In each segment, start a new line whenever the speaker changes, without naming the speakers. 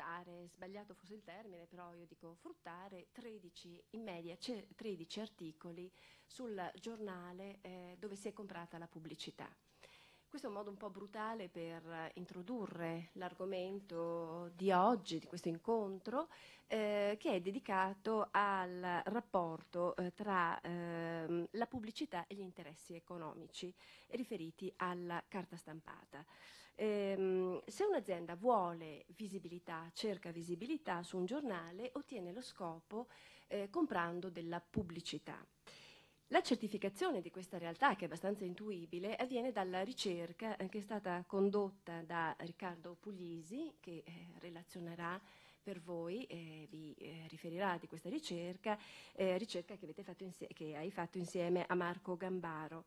fruttare, sbagliato fosse il termine, però io dico fruttare 13, in media 13 articoli sul giornale eh, dove si è comprata la pubblicità. Questo è un modo un po' brutale per introdurre l'argomento di oggi, di questo incontro, eh, che è dedicato al rapporto eh, tra eh, la pubblicità e gli interessi economici riferiti alla carta stampata. Ehm, se un'azienda vuole visibilità, cerca visibilità su un giornale, ottiene lo scopo eh, comprando della pubblicità. La certificazione di questa realtà, che è abbastanza intuibile, avviene dalla ricerca eh, che è stata condotta da Riccardo Puglisi, che eh, relazionerà per voi, eh, vi eh, riferirà di questa ricerca, eh, ricerca che, fatto che hai fatto insieme a Marco Gambaro.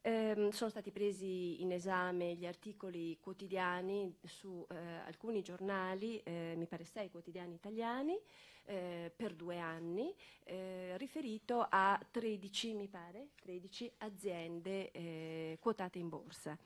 Eh, sono stati presi in esame gli articoli quotidiani su eh, alcuni giornali, eh, mi pare sei quotidiani italiani, eh, per due anni, eh, riferito a 13, pare, 13 aziende eh, quotate in borsa.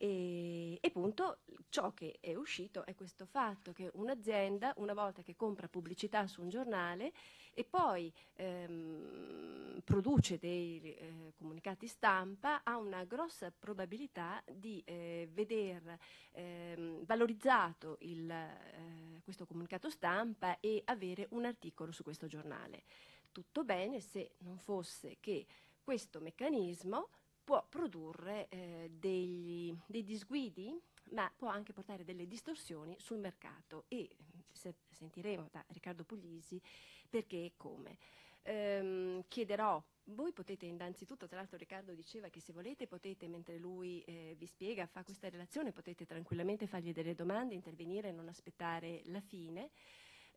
E, e punto, ciò che è uscito è questo fatto che un'azienda, una volta che compra pubblicità su un giornale e poi ehm, produce dei eh, comunicati stampa, ha una grossa probabilità di eh, veder ehm, valorizzato il, eh, questo comunicato stampa e avere un articolo su questo giornale. Tutto bene se non fosse che questo meccanismo può produrre eh, degli, dei disguidi ma può anche portare delle distorsioni sul mercato e se, sentiremo da Riccardo Puglisi perché e come. Ehm, chiederò voi potete innanzitutto, tra l'altro Riccardo diceva che se volete potete, mentre lui eh, vi spiega, fa questa relazione, potete tranquillamente fargli delle domande, intervenire e non aspettare la fine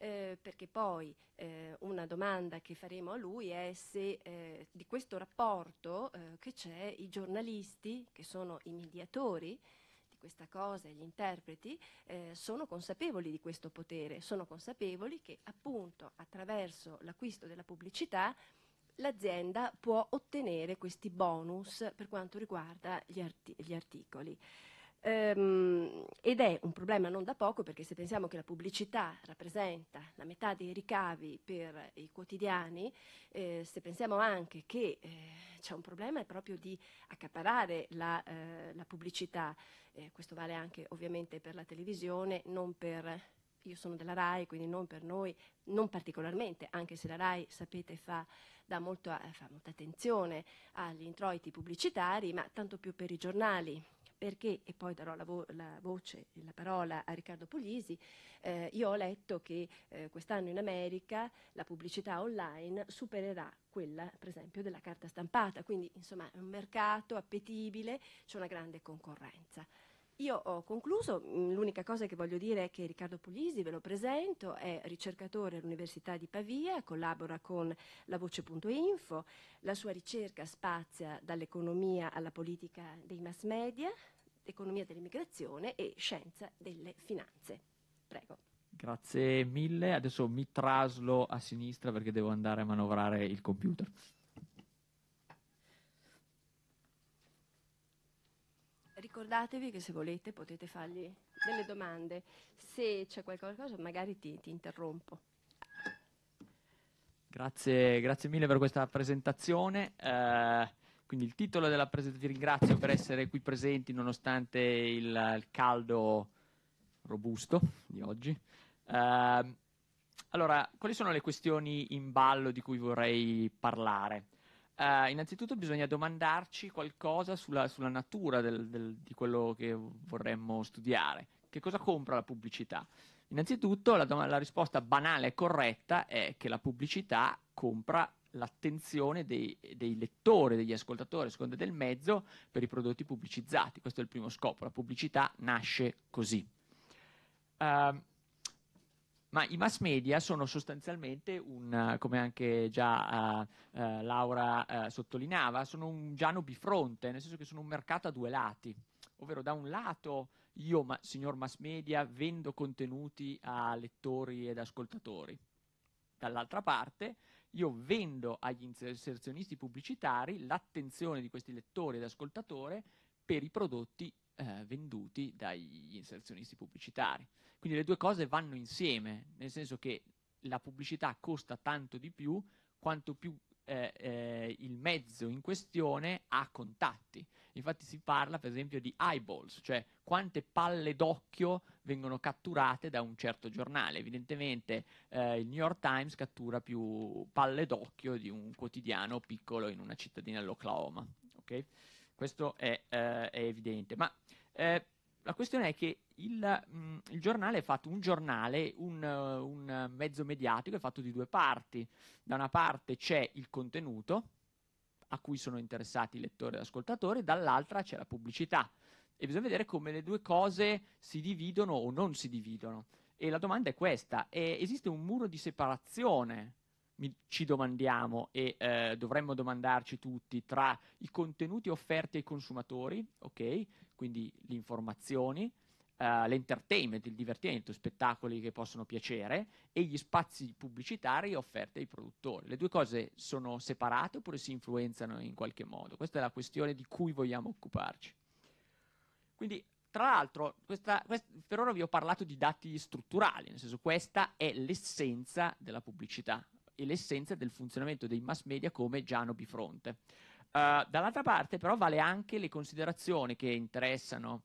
eh, perché poi eh, una domanda che faremo a lui è se eh, di questo rapporto eh, che c'è i giornalisti, che sono i mediatori, di questa cosa e gli interpreti eh, sono consapevoli di questo potere, sono consapevoli che appunto attraverso l'acquisto della pubblicità l'azienda può ottenere questi bonus per quanto riguarda gli, arti gli articoli ehm, ed è un problema non da poco perché se pensiamo che la pubblicità rappresenta la metà dei ricavi per i quotidiani, eh, se pensiamo anche che eh, c'è un problema proprio di accaparare la, eh, la pubblicità, eh, questo vale anche ovviamente per la televisione, non per io sono della RAI, quindi non per noi, non particolarmente, anche se la RAI, sapete, fa, molto, eh, fa molta attenzione agli introiti pubblicitari, ma tanto più per i giornali perché, e poi darò la, vo la, voce e la parola a Riccardo Puglisi, eh, io ho letto che eh, quest'anno in America la pubblicità online supererà quella, per esempio, della carta stampata, quindi insomma è un mercato appetibile, c'è una grande concorrenza. Io ho concluso, mm, l'unica cosa che voglio dire è che Riccardo Puglisi, ve lo presento, è ricercatore all'Università di Pavia, collabora con la Voce.info, la sua ricerca spazia dall'economia alla politica dei mass media, economia dell'immigrazione e scienza delle finanze. Prego.
Grazie mille, adesso mi traslo a sinistra perché devo andare a manovrare il computer.
ricordatevi che se volete potete fargli delle domande. Se c'è qualcosa, magari ti, ti interrompo.
Grazie, grazie, mille per questa presentazione. Eh, quindi il titolo della presentazione, vi ringrazio per essere qui presenti nonostante il, il caldo robusto di oggi. Eh, allora, quali sono le questioni in ballo di cui vorrei parlare? Eh, innanzitutto bisogna domandarci qualcosa sulla, sulla natura del, del, di quello che vorremmo studiare. Che cosa compra la pubblicità? Innanzitutto la, la risposta banale e corretta è che la pubblicità compra l'attenzione dei, dei, lettori, degli ascoltatori, a seconda del mezzo, per i prodotti pubblicizzati. Questo è il primo scopo. La pubblicità nasce così. Uh, ma i mass media sono sostanzialmente un, eh, come anche già uh, uh, Laura uh, sottolineava, sono un giano bifronte, nel senso che sono un mercato a due lati, ovvero da un lato io, ma, signor mass media, vendo contenuti a lettori ed ascoltatori, dall'altra parte io vendo agli inserzionisti pubblicitari l'attenzione di questi lettori ed ascoltatori per i prodotti venduti dagli inserzionisti pubblicitari. Quindi le due cose vanno insieme, nel senso che la pubblicità costa tanto di più quanto più eh, eh, il mezzo in questione ha contatti. Infatti si parla per esempio di eyeballs, cioè quante palle d'occhio vengono catturate da un certo giornale. Evidentemente eh, il New York Times cattura più palle d'occhio di un quotidiano piccolo in una cittadina dell'Oklahoma. Okay? Questo è, eh, è, evidente. Ma eh, la questione è che il, mh, mm, il, giornale è fatto un giornale, un, eh, un mezzo mediatico è fatto di due parti. Da una parte c'è il contenuto a cui sono interessati i lettori e gli ascoltatori, dall'altra c'è la pubblicità. E bisogna vedere come le due cose si dividono o non si dividono. E la domanda è questa: eh, esiste un muro di separazione? Mi, ci domandiamo e eh, dovremmo domandarci tutti tra i contenuti offerti ai consumatori, ok? quindi le informazioni, Uh, eh, l'entertainment, il divertimento, spettacoli che possono piacere e gli spazi pubblicitari offerti ai produttori. Le due cose sono separate oppure si influenzano in qualche modo? Questa è la questione di cui vogliamo occuparci. Quindi, tra l'altro, questa, quest per ora vi ho parlato di dati strutturali, nel senso questa è l'essenza della pubblicità e l'essenza del funzionamento dei mass media come Giano Bifronte. Eh, dall'altra parte però vale anche le considerazioni che interessano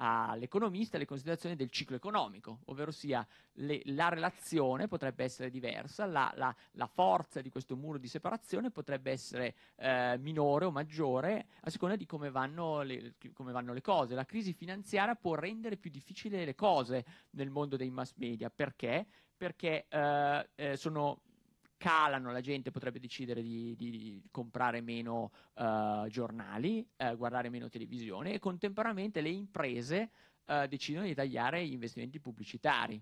all'economista, le considerazioni del ciclo economico, ovvero sia le, la relazione potrebbe essere diversa, la, la, la, forza di questo muro di separazione potrebbe essere eh, minore o maggiore a seconda di come vanno, le, come vanno, le, cose. La crisi finanziaria può rendere più difficili le cose nel mondo dei mass media, perché? Perché eh, eh sono calano, la gente potrebbe decidere di, di comprare meno uh, giornali, uh, guardare meno televisione e contemporaneamente le imprese uh, decidono di tagliare gli investimenti pubblicitari.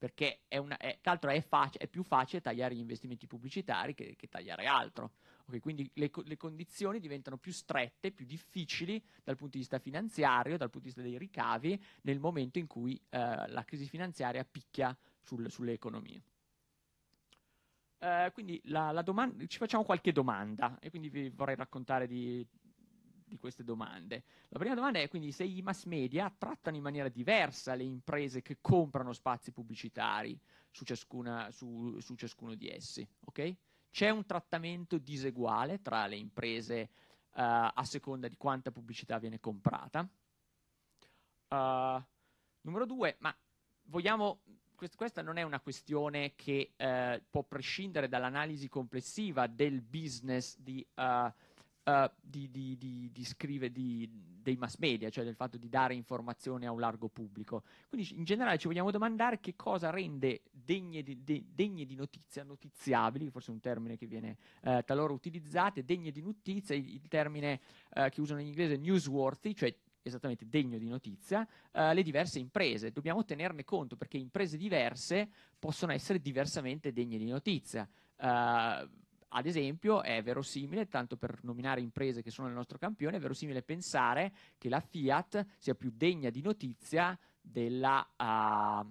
Perché è una, è, tra l'altro è, fac- è, più facile tagliare gli investimenti pubblicitari che, che tagliare altro. Okay, quindi le, co- le condizioni diventano più strette, più difficili dal punto di vista finanziario, dal punto di vista dei ricavi, nel momento in cui la crisi finanziaria picchia sul, sulle economie. Eh, quindi la, la domanda, ci facciamo qualche domanda e quindi vi vorrei raccontare di, di queste domande. La prima domanda è quindi se i mass media trattano in maniera diversa le imprese che comprano spazi pubblicitari su, ciascuna, su, su ciascuno di essi. Okay? C'è un trattamento diseguale tra le imprese uh, a seconda di quanta pubblicità viene comprata. Uh, numero due, ma vogliamo quest- questa non è una questione che eh, può prescindere dall'analisi complessiva del business di, uh, uh, di, di, di scrive, dei mass media, cioè del fatto di dare informazioni a un largo pubblico. Quindi in generale ci vogliamo domandare che cosa rende degne di, de, degne notizia, notiziabili, forse è un termine che viene eh, talora utilizzato, degne di notizia, il, il termine eh, che usano in inglese newsworthy, cioè esattamente degno di notizia, eh, le diverse imprese. Dobbiamo tenerne conto perché imprese diverse possono essere diversamente degne di notizia. Eh, ad esempio, è verosimile, tanto per nominare imprese che sono nel nostro campione, è verosimile pensare che la Fiat sia più degna di notizia della, uh,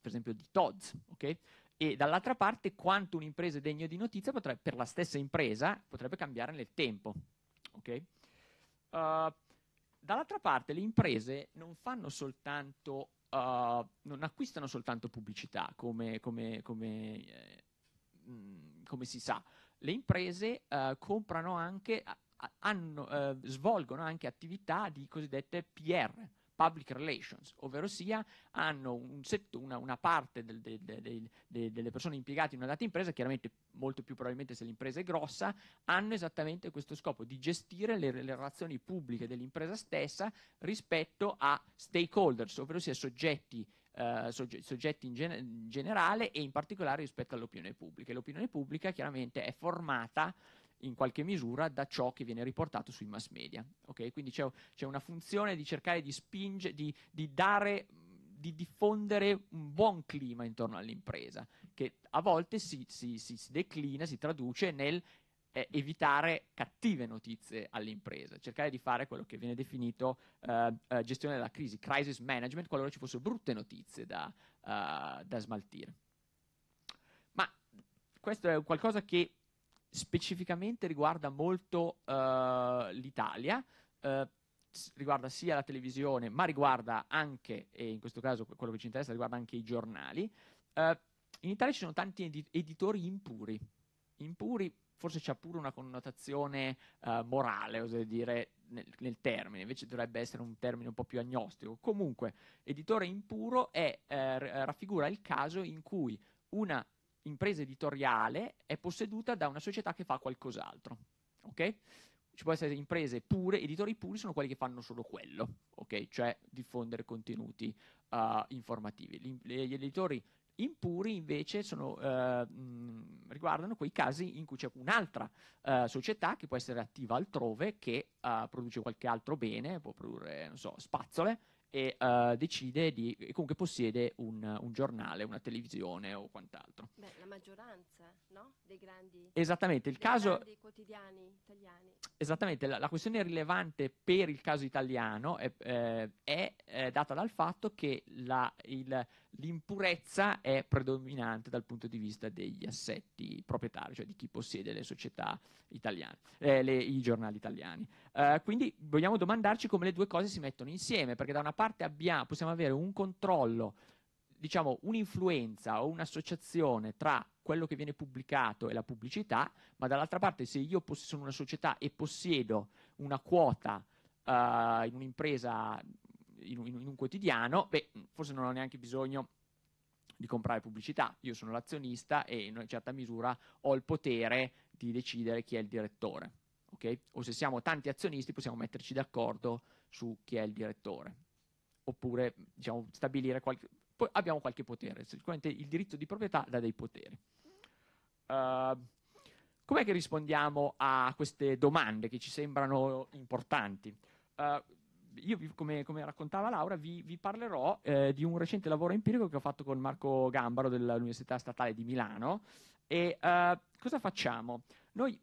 per esempio, di Todds, okay? E dall'altra parte, quanto un'impresa è degna di notizia potrebbe, per la stessa impresa potrebbe cambiare nel tempo, okay? uh, Dall'altra parte le imprese non fanno soltanto, uh, non acquistano soltanto pubblicità, come, come, come, eh, mm, come si sa, le imprese uh, comprano anche, hanno, uh, svolgono anche attività di cosiddette PR, public relations, ovvero sia hanno un setto, una, una, parte del, del, del, delle persone impiegate in una data impresa, chiaramente molto più probabilmente se l'impresa è grossa, hanno esattamente questo scopo di gestire le, le relazioni pubbliche dell'impresa stessa rispetto a stakeholders, ovvero sia soggetti Uh, soggetti in, gener- in, generale e in particolare rispetto all'opinione pubblica. l'opinione pubblica chiaramente è formata in qualche misura da ciò che viene riportato sui mass media. Okay? Quindi c'è, c'è, una funzione di cercare di spingere, di, di, dare, di diffondere un buon clima intorno all'impresa, che a volte si, si, si, si declina, si traduce nel eh, evitare cattive notizie all'impresa, cercare di fare quello che viene definito eh, eh gestione della crisi, crisis management, qualora ci fossero brutte notizie da, eh, da smaltire. Ma questo è qualcosa che specificamente riguarda molto uh, l'Italia, uh, riguarda sia la televisione, ma riguarda anche, e in questo caso quello che ci interessa, riguarda anche i giornali. Uh, in Italia ci sono tanti edit editori impuri. Impuri forse c'è pure una connotazione morale, oserei dire, nel, nel, termine, invece dovrebbe essere un termine un po' più agnostico. Comunque, editore impuro è, raffigura il caso in cui una impresa editoriale è posseduta da una società che fa qualcos'altro. Okay? Ci può essere imprese pure, editori puri sono quelli che fanno solo quello, okay? cioè diffondere contenuti uh, informativi. Gli editori impuri invece sono, uh, mh, riguardano quei casi in cui c'è un'altra uh, società che può essere attiva altrove che produce qualche altro bene, può produrre so, spazzole e uh, decide di, comunque possiede un, un, giornale, una televisione o quant'altro.
Beh, la maggioranza, no? Dei grandi... Esattamente, il caso... quotidiani italiani
esattamente, la, la, questione rilevante per il caso italiano è, eh, è, è eh, data dal fatto che la, il, l'impurezza è predominante dal punto di vista degli assetti proprietari, cioè di chi possiede le società italiane, eh, le, i giornali italiani. Eh, quindi vogliamo domandarci come le due cose si mettono insieme, perché da una parte abbia, possiamo avere un controllo diciamo, un'influenza o un'associazione tra quello che viene pubblicato e la pubblicità, ma dall'altra parte se io sono una società e possiedo una quota uh, in un'impresa, in un, in un quotidiano, beh, forse non ho neanche bisogno di comprare pubblicità. Io sono l'azionista e in una certa misura ho il potere di decidere chi è il direttore. Okay? O se siamo tanti azionisti possiamo metterci d'accordo su chi è il direttore. Oppure diciamo, stabilire qualche poi abbiamo qualche potere, sicuramente il diritto di proprietà dà dei poteri. Uh, com'è che rispondiamo a queste domande che ci sembrano importanti? Uh, io, vi, come, come, raccontava Laura, vi, vi parlerò eh, di un recente lavoro empirico che ho fatto con Marco Gambaro dell'Università Statale di Milano. E uh, cosa facciamo? Noi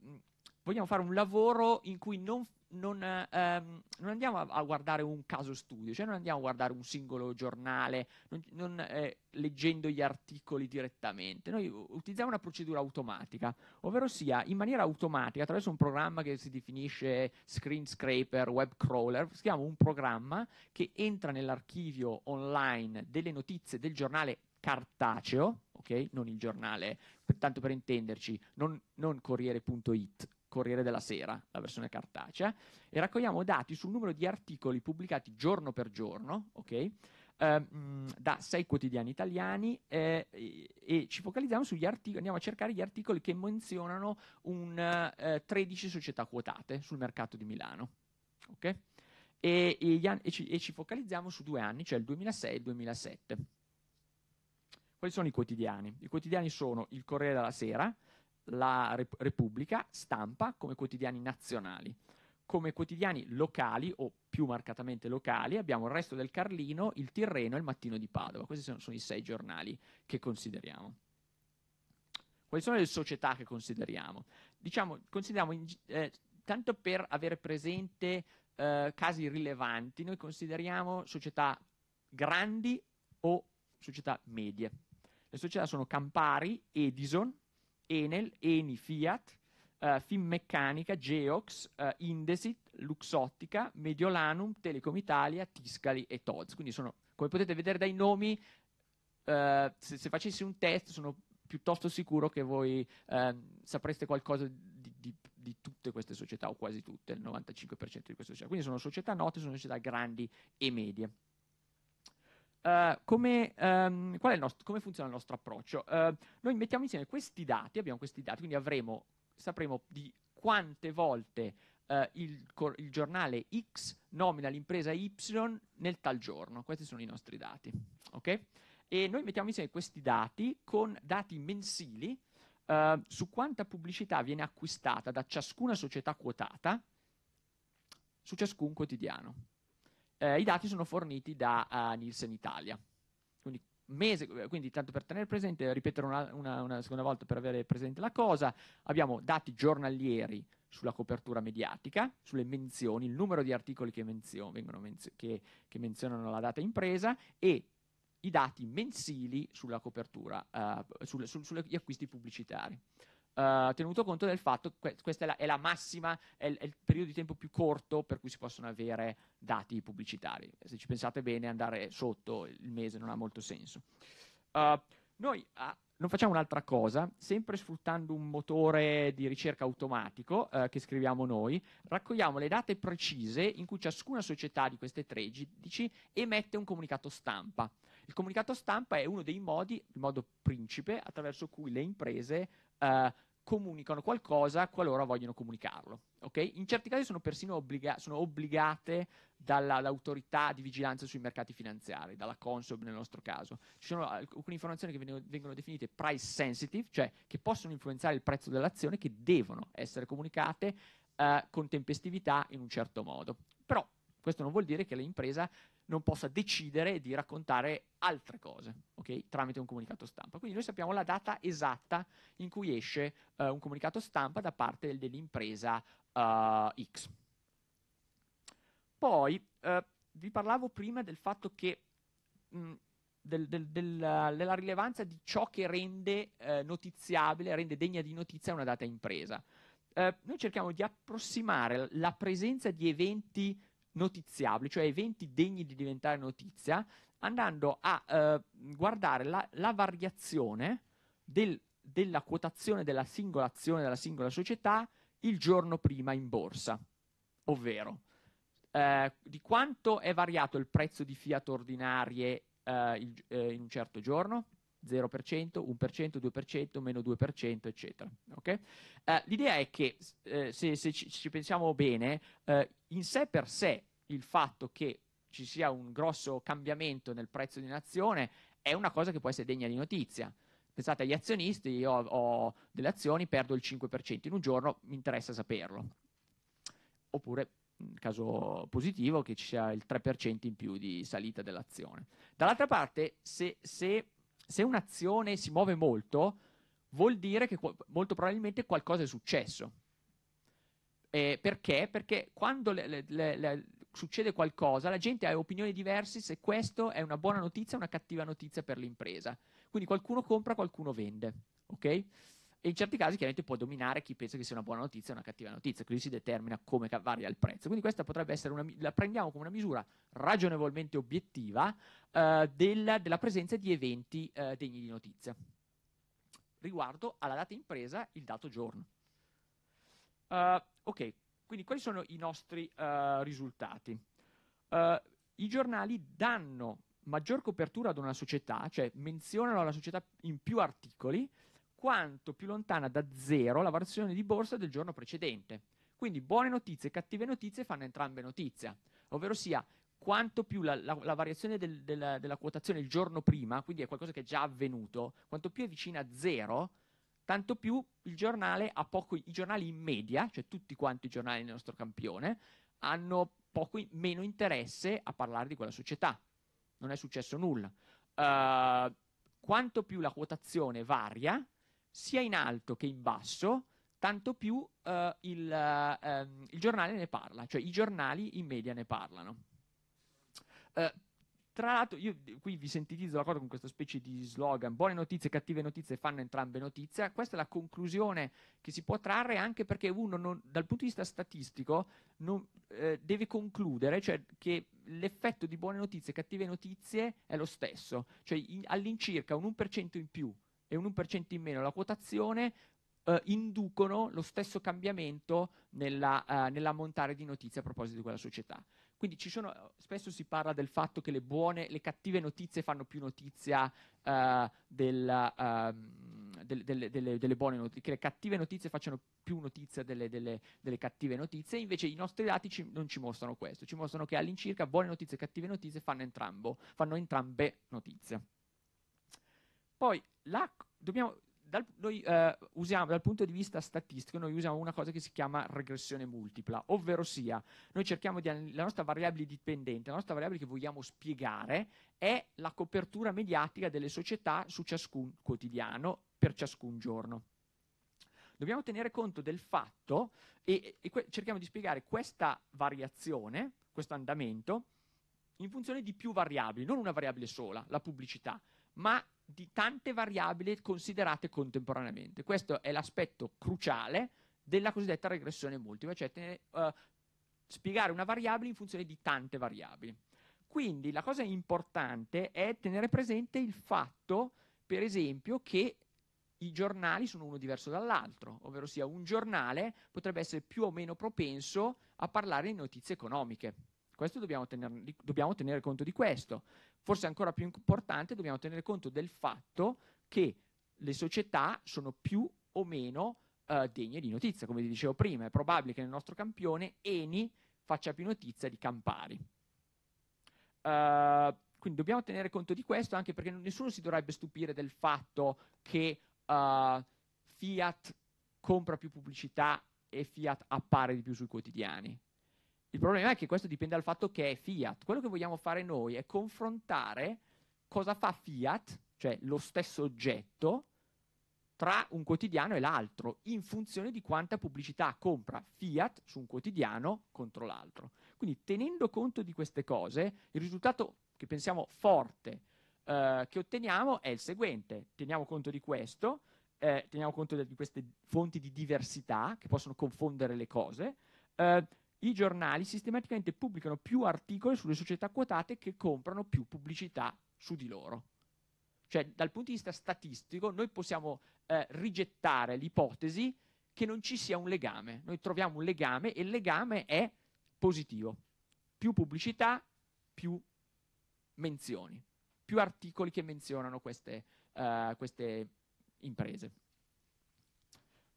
vogliamo fare un lavoro in cui non non, ehm, non andiamo a, a, guardare un caso studio, cioè non andiamo a guardare un singolo giornale, non, non, eh, leggendo gli articoli direttamente. Noi utilizziamo una procedura automatica, ovvero sia in maniera automatica, attraverso un programma che si definisce screen scraper, web crawler, scriviamo un programma che entra nell'archivio online delle notizie del giornale cartaceo, ok? Non il giornale, tanto per intenderci, non, non Corriere.it Corriere della Sera, la versione cartacea, e raccogliamo dati sul numero di articoli pubblicati giorno per giorno, ok? Ehm, mm, da sei quotidiani italiani eh, e, ci focalizziamo sugli articoli, andiamo a cercare gli articoli che menzionano un eh, 13 società quotate sul mercato di Milano. Okay? E, e, anni, ci, e, ci, focalizziamo su due anni, cioè il 2006 e il 2007. Quali sono i quotidiani? I quotidiani sono il Corriere della Sera, la Repubblica stampa come quotidiani nazionali. Come quotidiani locali o più marcatamente locali abbiamo il resto del Carlino, il Tirreno e il Mattino di Padova. Questi sono, sono i sei giornali che consideriamo. Quali sono le società che consideriamo? Diciamo, consideriamo in, eh, tanto per avere presente eh, casi rilevanti, noi consideriamo società grandi o società medie. Le società sono Campari, Edison, Enel, Eni, Fiat, eh, Finmeccanica, Geox, eh, Indesit, Luxottica, Mediolanum, Telecom Italia, Tiscali e Tods. Quindi sono, come potete vedere dai nomi, eh, se, se, facessi un test sono piuttosto sicuro che voi ehm, sapreste qualcosa di, di, di, tutte queste società, o quasi tutte, il 95% di queste società. Quindi sono società note, sono società grandi e medie. Eh, come, um, nostro, come, funziona il nostro approccio? Uh, noi mettiamo insieme questi dati, abbiamo questi dati, quindi avremo, sapremo di quante volte uh, il, il, giornale X nomina l'impresa Y nel tal giorno. Questi sono i nostri dati. Okay? E noi mettiamo insieme questi dati con dati mensili su quanta pubblicità viene acquistata da ciascuna società quotata su ciascun quotidiano. Eh, I dati sono forniti da uh, Nielsen Italia. Quindi, mese, quindi, tanto per tenere presente, ripetere una, una, una, seconda volta per avere presente la cosa, abbiamo dati giornalieri sulla copertura mediatica, sulle menzioni, il numero di articoli che, menzio, menzio, che, che menzionano la data impresa e i dati mensili sulla copertura, uh, sul, sul, sugli acquisti pubblicitari. Uh, tenuto conto del fatto che questa è la, è la massima, è il, è il, periodo di tempo più corto per cui si possono avere dati pubblicitari. Se ci pensate bene, andare sotto il mese non ha molto senso. Uh, noi ah, non facciamo un'altra cosa, sempre sfruttando un motore di ricerca automatico eh, che scriviamo noi, raccogliamo le date precise in cui ciascuna società di queste 13 emette un comunicato stampa. Il comunicato stampa è uno dei modi, il modo principe, attraverso cui le imprese eh, comunicano qualcosa qualora vogliono comunicarlo. Okay? In certi casi sono persino obbliga- sono obbligate dall'autorità di vigilanza sui mercati finanziari, dalla Consob nel nostro caso. Ci sono alcune informazioni che vengono, definite price sensitive, cioè che possono influenzare il prezzo dell'azione, che devono essere comunicate eh, con tempestività in un certo modo. Però questo non vuol dire che l'impresa non possa decidere di raccontare altre cose okay? tramite un comunicato stampa. Quindi noi sappiamo la data esatta in cui esce uh, un comunicato stampa da parte dell'impresa uh, X. Poi uh, vi parlavo prima del fatto che mh, mm, del, del, del, della rilevanza di ciò che rende notiziabile, rende degna di notizia una data impresa. noi cerchiamo di approssimare la presenza di eventi notiziabili, cioè eventi degni di diventare notizia, andando a eh, guardare la, la variazione del, della quotazione della singola azione della singola società il giorno prima in borsa, ovvero eh, di quanto è variato il prezzo di fiat ordinarie eh, il, eh, in un certo giorno, 0%, 1%, 2%, meno 2%, eccetera. Okay? Eh, l'idea è che, eh, se, se, ci, ci pensiamo bene, eh, in sé per sé il fatto che ci sia un grosso cambiamento nel prezzo di un'azione è una cosa che può essere degna di notizia. Pensate agli azionisti, io ho, ho delle azioni, perdo il 5% in un giorno, mi interessa saperlo. Oppure in caso positivo, che ci sia il 3% in più di salita dell'azione. Dall'altra parte, se, se se un'azione si muove molto, vuol dire che molto probabilmente qualcosa è successo. Eh, perché? Perché quando le, le, le, succede qualcosa, la gente ha opinioni diverse se questa è una buona notizia o una cattiva notizia per l'impresa. Quindi qualcuno compra, qualcuno vende. Okay? e in certi casi chiaramente può dominare chi pensa che sia una buona notizia o una cattiva notizia, così si determina come varia il prezzo. Quindi questa potrebbe essere una, la prendiamo come una misura ragionevolmente obiettiva eh, della, della, presenza di eventi eh, degni di notizia. Riguardo alla data impresa, il dato giorno. Uh, ok, quindi quali sono i nostri uh, risultati? Uh, I giornali danno maggior copertura ad una società, cioè menzionano la società in più articoli, quanto più lontana da zero la variazione di borsa del giorno precedente. Quindi buone notizie e cattive notizie fanno entrambe notizia, ovvero sia quanto più la, la, la variazione del, della, della quotazione il giorno prima, quindi è qualcosa che è già avvenuto, quanto più è vicina a zero, tanto più il giornale ha poco, i giornali in media, cioè tutti quanti i giornali del nostro campione, hanno poco, meno interesse a parlare di quella società. Non è successo nulla. Uh, quanto più la quotazione varia, sia in alto che in basso, tanto più eh, il, eh, ehm, il, giornale ne parla, cioè i giornali in media ne parlano. Eh, tra l'altro, io qui vi sintetizzo la con questa specie di slogan: buone notizie e cattive notizie fanno entrambe notizia. Questa è la conclusione che si può trarre anche perché uno, non, dal punto di vista statistico, non, eh, deve concludere cioè, che l'effetto di buone notizie e cattive notizie è lo stesso, cioè in, all'incirca un 1% in più e un 1% in meno la quotazione eh, inducono lo stesso cambiamento nella, eh, nell'ammontare di notizie a proposito di quella società. Quindi sono, spesso si parla del fatto che le, buone, le cattive notizie fanno più notizia eh, della, del, ehm, del, delle, delle, buone notizie, che le cattive notizie facciano più notizia delle, delle, delle cattive notizie, invece i nostri dati ci, non ci mostrano questo, ci mostrano che all'incirca buone notizie e cattive notizie fanno, entrambo, fanno entrambe notizie. Poi la, dobbiamo, dal, noi eh, usiamo dal punto di vista statistico, noi usiamo una cosa che si chiama regressione multipla, ovvero sia, noi cerchiamo di la nostra variabile dipendente, la nostra variabile che vogliamo spiegare è la copertura mediatica delle società su ciascun quotidiano per ciascun giorno. Dobbiamo tenere conto del fatto e, e cerchiamo di spiegare questa variazione, questo andamento, in funzione di più variabili, non una variabile sola, la pubblicità, ma di tante variabili considerate contemporaneamente. Questo è l'aspetto cruciale della cosiddetta regressione multipla, cioè tenere, uh, spiegare una variabile in funzione di tante variabili. Quindi la cosa importante è tenere presente il fatto, per esempio, che i giornali sono uno diverso dall'altro, ovvero sia un giornale potrebbe essere più o meno propenso a parlare di notizie economiche. Dobbiamo, tener, dobbiamo tenere conto di questo. Forse ancora più importante, dobbiamo tenere conto del fatto che le società sono più o meno eh, degne di notizia. Come vi dicevo prima, è probabile che nel nostro campione Eni faccia più notizia di Campari. Uh, quindi dobbiamo tenere conto di questo anche perché nessuno si dovrebbe stupire del fatto che uh, Fiat compra più pubblicità e Fiat appare di più sui quotidiani. Il problema è che questo dipende dal fatto che è Fiat. Quello che vogliamo fare noi è confrontare cosa fa Fiat, cioè lo stesso oggetto, tra un quotidiano e l'altro, in funzione di quanta pubblicità compra Fiat su un quotidiano contro l'altro. Quindi tenendo conto di queste cose, il risultato che pensiamo forte eh, che otteniamo è il seguente. Teniamo conto di questo, eh, teniamo conto di queste fonti di diversità che possono confondere le cose. Eh, i giornali sistematicamente pubblicano più articoli sulle società quotate che comprano più pubblicità su di loro. Cioè, dal punto di vista statistico, noi possiamo eh, rigettare l'ipotesi che non ci sia un legame. Noi troviamo un legame e il legame è positivo. Più pubblicità, più menzioni, più articoli che menzionano queste, uh, queste imprese.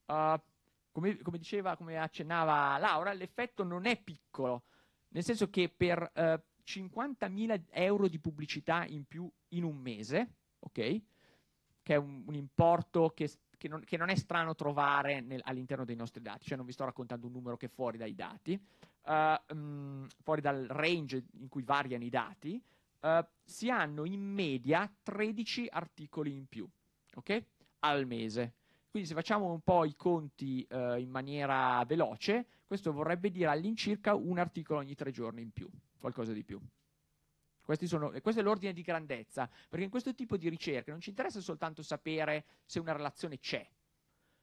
Uh, come, come, diceva, come accennava Laura, l'effetto non è piccolo, nel senso che per eh, 50.000 euro di pubblicità in più in un mese, ok? Che è un, un importo che, che, non, che, non, è strano trovare nel, all'interno dei nostri dati, cioè non vi sto raccontando un numero che è fuori dai dati, uh, eh, mh, mm, fuori dal range in cui variano i dati, uh, si hanno in media 13 articoli in più, ok? Al mese. Quindi se facciamo un po' i conti eh, in maniera veloce, questo vorrebbe dire all'incirca un articolo ogni tre giorni in più, qualcosa di più. Sono, questo è l'ordine di grandezza, perché in questo tipo di ricerche non ci interessa soltanto sapere se una relazione c'è,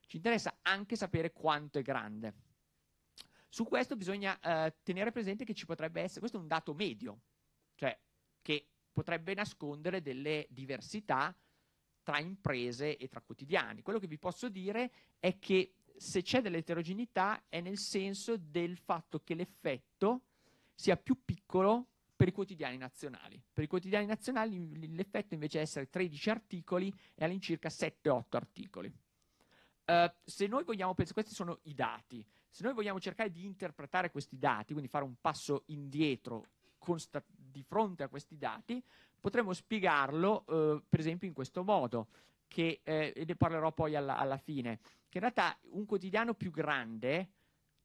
ci interessa anche sapere quanto è grande. Su questo bisogna eh, tenere presente che ci potrebbe essere, questo è un dato medio, cioè che potrebbe nascondere delle diversità tra imprese e tra quotidiani. Quello che vi posso dire è che se c'è dell'eterogeneità è nel senso del fatto che l'effetto sia più piccolo per i quotidiani nazionali. Per i quotidiani nazionali l'effetto invece è essere 13 articoli e all'incirca 7-8 articoli. Uh, se noi vogliamo questi sono i dati, se noi vogliamo cercare di interpretare questi dati, quindi fare un passo indietro, consta- di fronte a questi dati, potremmo spiegarlo eh, per esempio in questo modo, che, eh, e ne parlerò poi alla, alla, fine, che in realtà un quotidiano più grande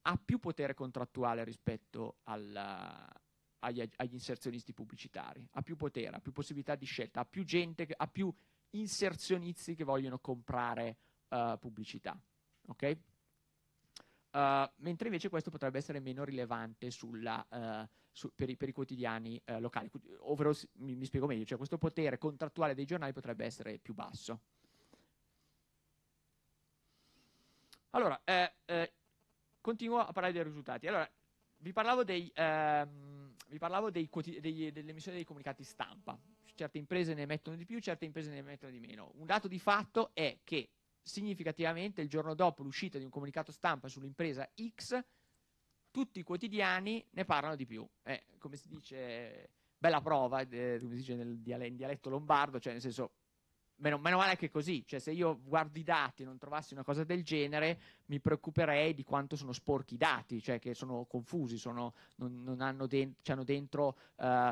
ha più potere contrattuale rispetto alla, eh, agli, agli, inserzionisti pubblicitari, ha più potere, ha più possibilità di scelta, ha più gente, ha più inserzionisti che vogliono comprare uh, pubblicità. Okay? Uh, mentre invece questo potrebbe essere meno rilevante sulla, uh, su, per, i, per, i, quotidiani uh, locali, ovvero mi, mi, spiego meglio, cioè questo potere contrattuale dei giornali potrebbe essere più basso. Allora, eh, eh, continuo a parlare dei risultati. Allora, vi parlavo, dei, ehm, vi parlavo dei dei, dell'emissione dei comunicati stampa. Certe imprese ne mettono di più, certe imprese ne mettono di meno. Un dato di fatto è che significativamente il giorno dopo l'uscita di un comunicato stampa sull'impresa X, tutti i quotidiani ne parlano di più. Eh, come si dice, bella prova, eh, come si dice nel in dialetto lombardo, cioè nel senso, meno, meno male che così, cioè se io guardo i dati e non trovassi una cosa del genere, mi preoccuperei di quanto sono sporchi i dati, cioè che sono confusi, sono, non, non, hanno de- cioè, hanno dentro uh, uh,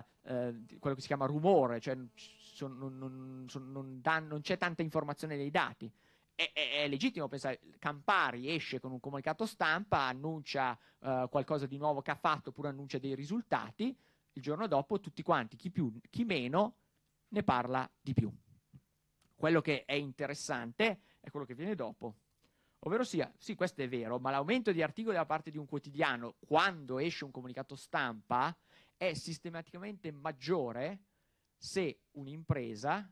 quello che si chiama rumore, cioè son, non, non, son, dan- non c'è tanta informazione nei dati è, è, è, legittimo pensare, Campari esce con un comunicato stampa, annuncia eh, qualcosa di nuovo che ha fatto, oppure annuncia dei risultati, il giorno dopo tutti quanti, chi più, chi meno, ne parla di più. Quello che è interessante è quello che viene dopo. Ovvero sia, sì, questo è vero, ma l'aumento di articoli da parte di un quotidiano quando esce un comunicato stampa è sistematicamente maggiore se un'impresa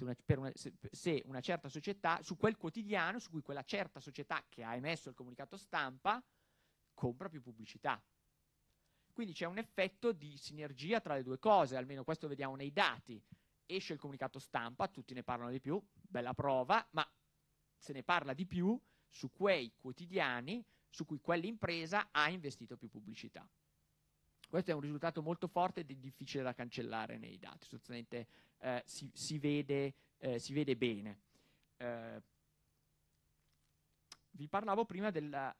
se una, una, se, se una certa società, su quel quotidiano su cui quella certa società che ha emesso il comunicato stampa compra più pubblicità. Quindi c'è un effetto di sinergia tra le due cose, almeno questo vediamo nei dati. Esce il comunicato stampa, tutti ne parlano di più, bella prova, ma se ne parla di più su quei quotidiani su cui quell'impresa ha investito più pubblicità. Questo è un risultato molto forte ed è difficile da cancellare nei dati, sostanzialmente eh, si, si, vede, eh, si, vede, bene. Eh, vi parlavo prima della,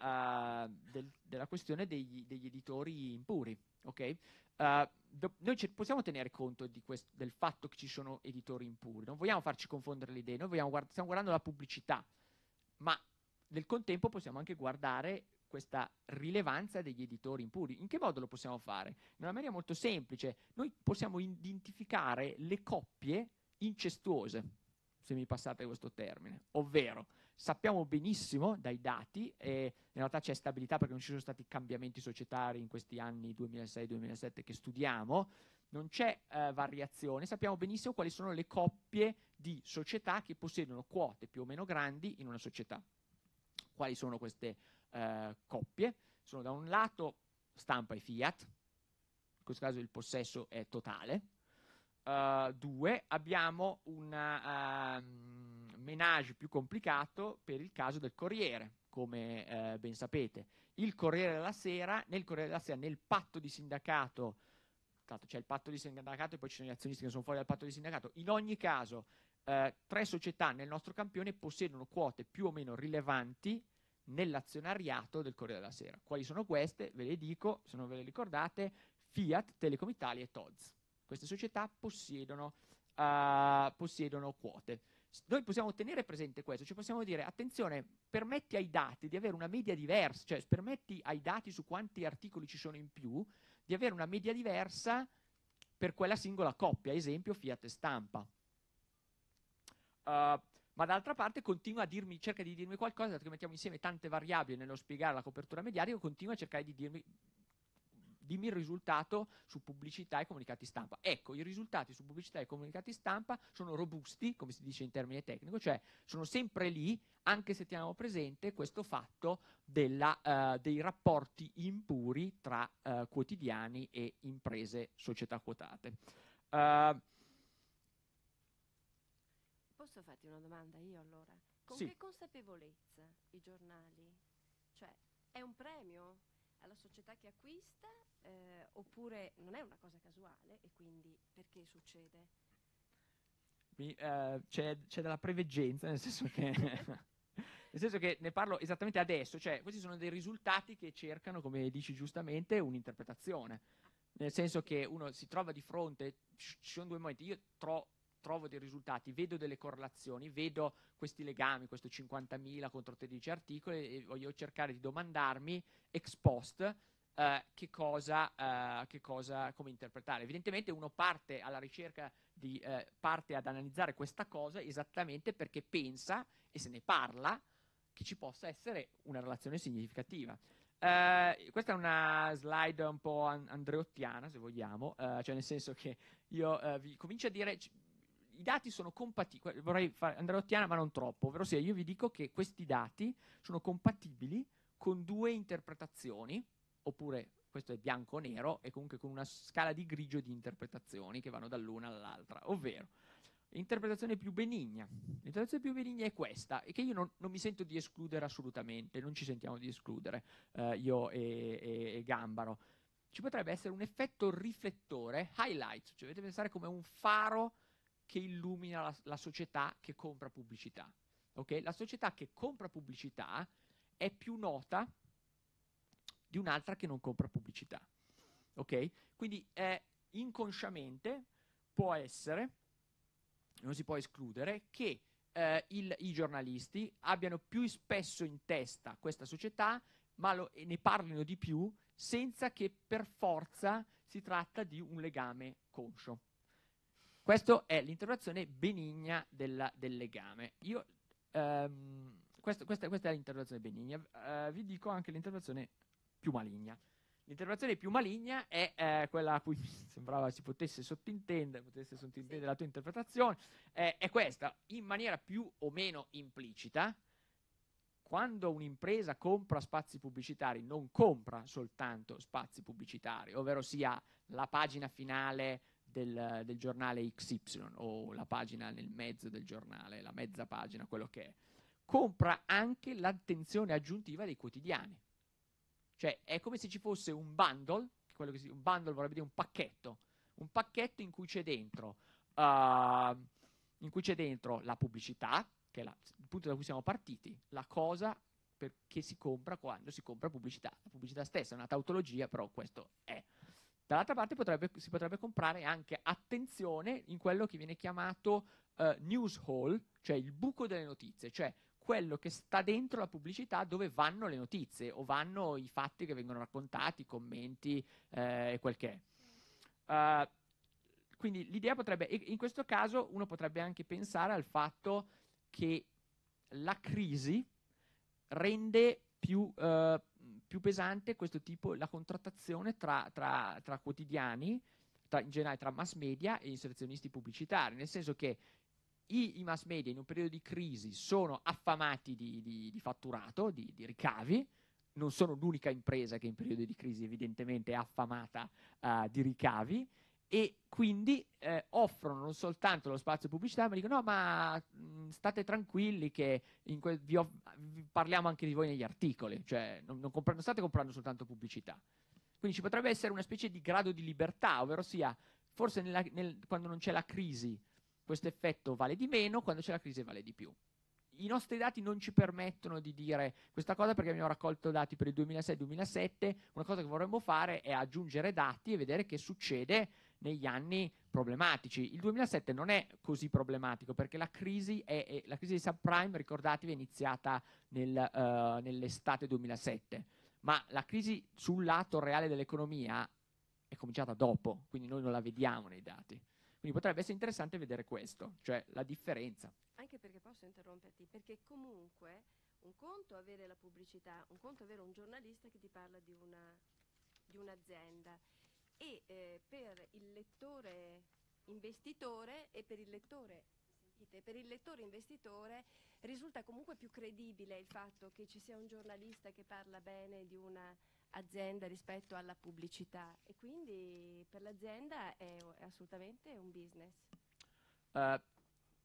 uh, del, della questione degli, degli, editori impuri. Okay? Uh, do, noi possiamo tenere conto questo, del fatto che ci sono editori impuri, non vogliamo farci confondere le idee, noi guard stiamo guardando la pubblicità, ma nel contempo possiamo anche guardare questa rilevanza degli editori impuri. In che modo lo possiamo fare? In una maniera molto semplice. Noi possiamo identificare le coppie incestuose, se mi passate questo termine, ovvero sappiamo benissimo dai dati, e in realtà c'è stabilità perché non ci sono stati cambiamenti societari in questi anni 2006-2007 che studiamo, non c'è eh, variazione, sappiamo benissimo quali sono le coppie di società che possiedono quote più o meno grandi in una società. Quali sono queste eh, coppie, sono da un lato stampa e fiat, in questo caso il possesso è totale, uh, due, abbiamo un uh, menage più complicato per il caso del Corriere, come uh, ben sapete. Il Corriere della Sera, nel Corriere della Sera, nel patto di sindacato, tanto c'è il patto di sindacato e poi ci sono gli azionisti che sono fuori dal patto di sindacato, in ogni caso... Eh, tre società nel nostro campione possiedono quote più o meno rilevanti nell'azionariato del Corriere della Sera. Quali sono queste? Ve le dico, se non ve le ricordate, Fiat, Telecom Italia e Todds. Queste società possiedono, uh, possiedono quote. Noi possiamo tenere presente questo, ci possiamo dire, attenzione, permetti ai dati di avere una media diversa, cioè permetti ai dati su quanti articoli ci sono in più, di avere una media diversa per quella singola coppia, esempio Fiat e Stampa. Uh, ma d'altra parte continua a dirmi, cerca di dirmi qualcosa, dato che mettiamo insieme tante variabili nello spiegare la copertura mediatica, continua a cercare di dirmi dimmi il risultato su pubblicità e comunicati stampa. Ecco, i risultati su pubblicità e comunicati stampa sono robusti, come si dice in termine tecnico, cioè sono sempre lì, anche se teniamo presente questo fatto della, uh, dei rapporti impuri tra uh, quotidiani e imprese società quotate. Uh,
Posso farti una domanda io allora? Con sì. che consapevolezza i giornali? Cioè, è un premio alla società che acquista eh, oppure non è una cosa casuale e quindi perché succede?
Mi, eh, c'è, c'è della preveggenza, nel senso che... Nel senso che ne parlo esattamente adesso, cioè questi sono dei risultati che cercano, come dici giustamente, un'interpretazione. Nel senso che uno si trova di fronte, ci sono due momenti, io trovo trovo dei risultati, vedo delle correlazioni, vedo questi legami, questo 50.000 contro 13 articoli e voglio cercare di domandarmi ex post eh, che, cosa, eh, che, cosa, come interpretare. Evidentemente uno parte alla ricerca di, eh, parte ad analizzare questa cosa esattamente perché pensa e se ne parla che ci possa essere una relazione significativa. Uh, questa è una slide un po' andreottiana, se vogliamo, uh, cioè nel senso che io uh, vi comincio a dire, i dati sono compatibili, vorrei fare andrelottiana ma non troppo, ovvero sia io vi dico che questi dati sono compatibili con due interpretazioni, oppure questo è bianco o nero, e comunque con una scala di grigio di interpretazioni che vanno dall'una all'altra, ovvero l'interpretazione più benigna. L'interpretazione più benigna è questa, e che io non, non, mi sento di escludere assolutamente, non ci sentiamo di escludere, eh, io e, e, e, Gambaro. Ci potrebbe essere un effetto riflettore, highlight, cioè dovete pensare come un faro che illumina la, la società che compra pubblicità. Okay? La società che compra pubblicità è più nota di un'altra che non compra pubblicità. Okay? Quindi eh, inconsciamente può essere, non si può escludere, che eh, il, i giornalisti abbiano più spesso in testa questa società, ma lo, ne parlino di più senza che per forza si tratta di un legame conscio. Questa è l'interrogazione benigna della, del legame. Io, ehm, questo, questa, questa, è l'interrogazione benigna. Eh, vi dico anche l'interrogazione più maligna. L'interrogazione più maligna è eh, quella a cui sembrava si potesse sottintendere, potesse sottintendere la tua interpretazione, eh, è questa, in maniera più o meno implicita, quando un'impresa compra spazi pubblicitari non compra soltanto spazi pubblicitari, ovvero sia la pagina finale del, del, giornale XY o la pagina nel mezzo del giornale, la mezza pagina, quello che è, compra anche l'attenzione aggiuntiva dei quotidiani. Cioè è come se ci fosse un bundle, quello che si, un bundle vorrebbe dire un pacchetto, un pacchetto in cui c'è dentro, uh, in cui c'è dentro la pubblicità, che è la, il punto da cui siamo partiti, la cosa che si compra quando si compra pubblicità. La pubblicità stessa è una tautologia, però questo è Dall'altra parte potrebbe, si potrebbe comprare anche attenzione in quello che viene chiamato uh, news hall, cioè il buco delle notizie, cioè quello che sta dentro la pubblicità dove vanno le notizie o vanno i fatti che vengono raccontati, i commenti eh, e quel che è. Uh, quindi l'idea potrebbe, in questo caso uno potrebbe anche pensare al fatto che la crisi rende più... Uh, più pesante questo tipo, la contrattazione tra, tra, tra quotidiani, tra, in generale tra mass media e inserzionisti pubblicitari, nel senso che i, i, mass media in un periodo di crisi sono affamati di, di, di fatturato, di, di, ricavi, non sono l'unica impresa che in periodo di crisi evidentemente è affamata uh, di ricavi e quindi eh, offrono non soltanto lo spazio pubblicitario, ma dicono: no, ma mh, mm, state tranquilli che que- vi, off- vi parliamo anche di voi negli articoli, cioè non, non, compre- non, state comprando soltanto pubblicità. Quindi ci potrebbe essere una specie di grado di libertà, ovvero sia, forse nella, nel, quando non c'è la crisi questo effetto vale di meno, quando c'è la crisi vale di più. I nostri dati non ci permettono di dire questa cosa perché abbiamo raccolto dati per il 2006-2007, una cosa che vorremmo fare è aggiungere dati e vedere che succede negli anni problematici. Il 2007 non è così problematico perché la crisi, è, è, la crisi di subprime, ricordatevi, è iniziata nel, uh, nell'estate 2007, ma la crisi sul lato reale dell'economia è cominciata dopo, quindi noi non la vediamo nei dati. Quindi potrebbe essere interessante vedere questo,
cioè la differenza. Anche perché posso interromperti, perché comunque un conto avere la pubblicità, un conto avere un giornalista che ti parla di, una, di un'azienda e eh, per il lettore investitore e per il lettore per il lettore investitore risulta comunque più credibile il fatto che ci sia un giornalista che parla bene di un'azienda rispetto alla pubblicità e quindi per l'azienda è, è, assolutamente un business. Uh, eh,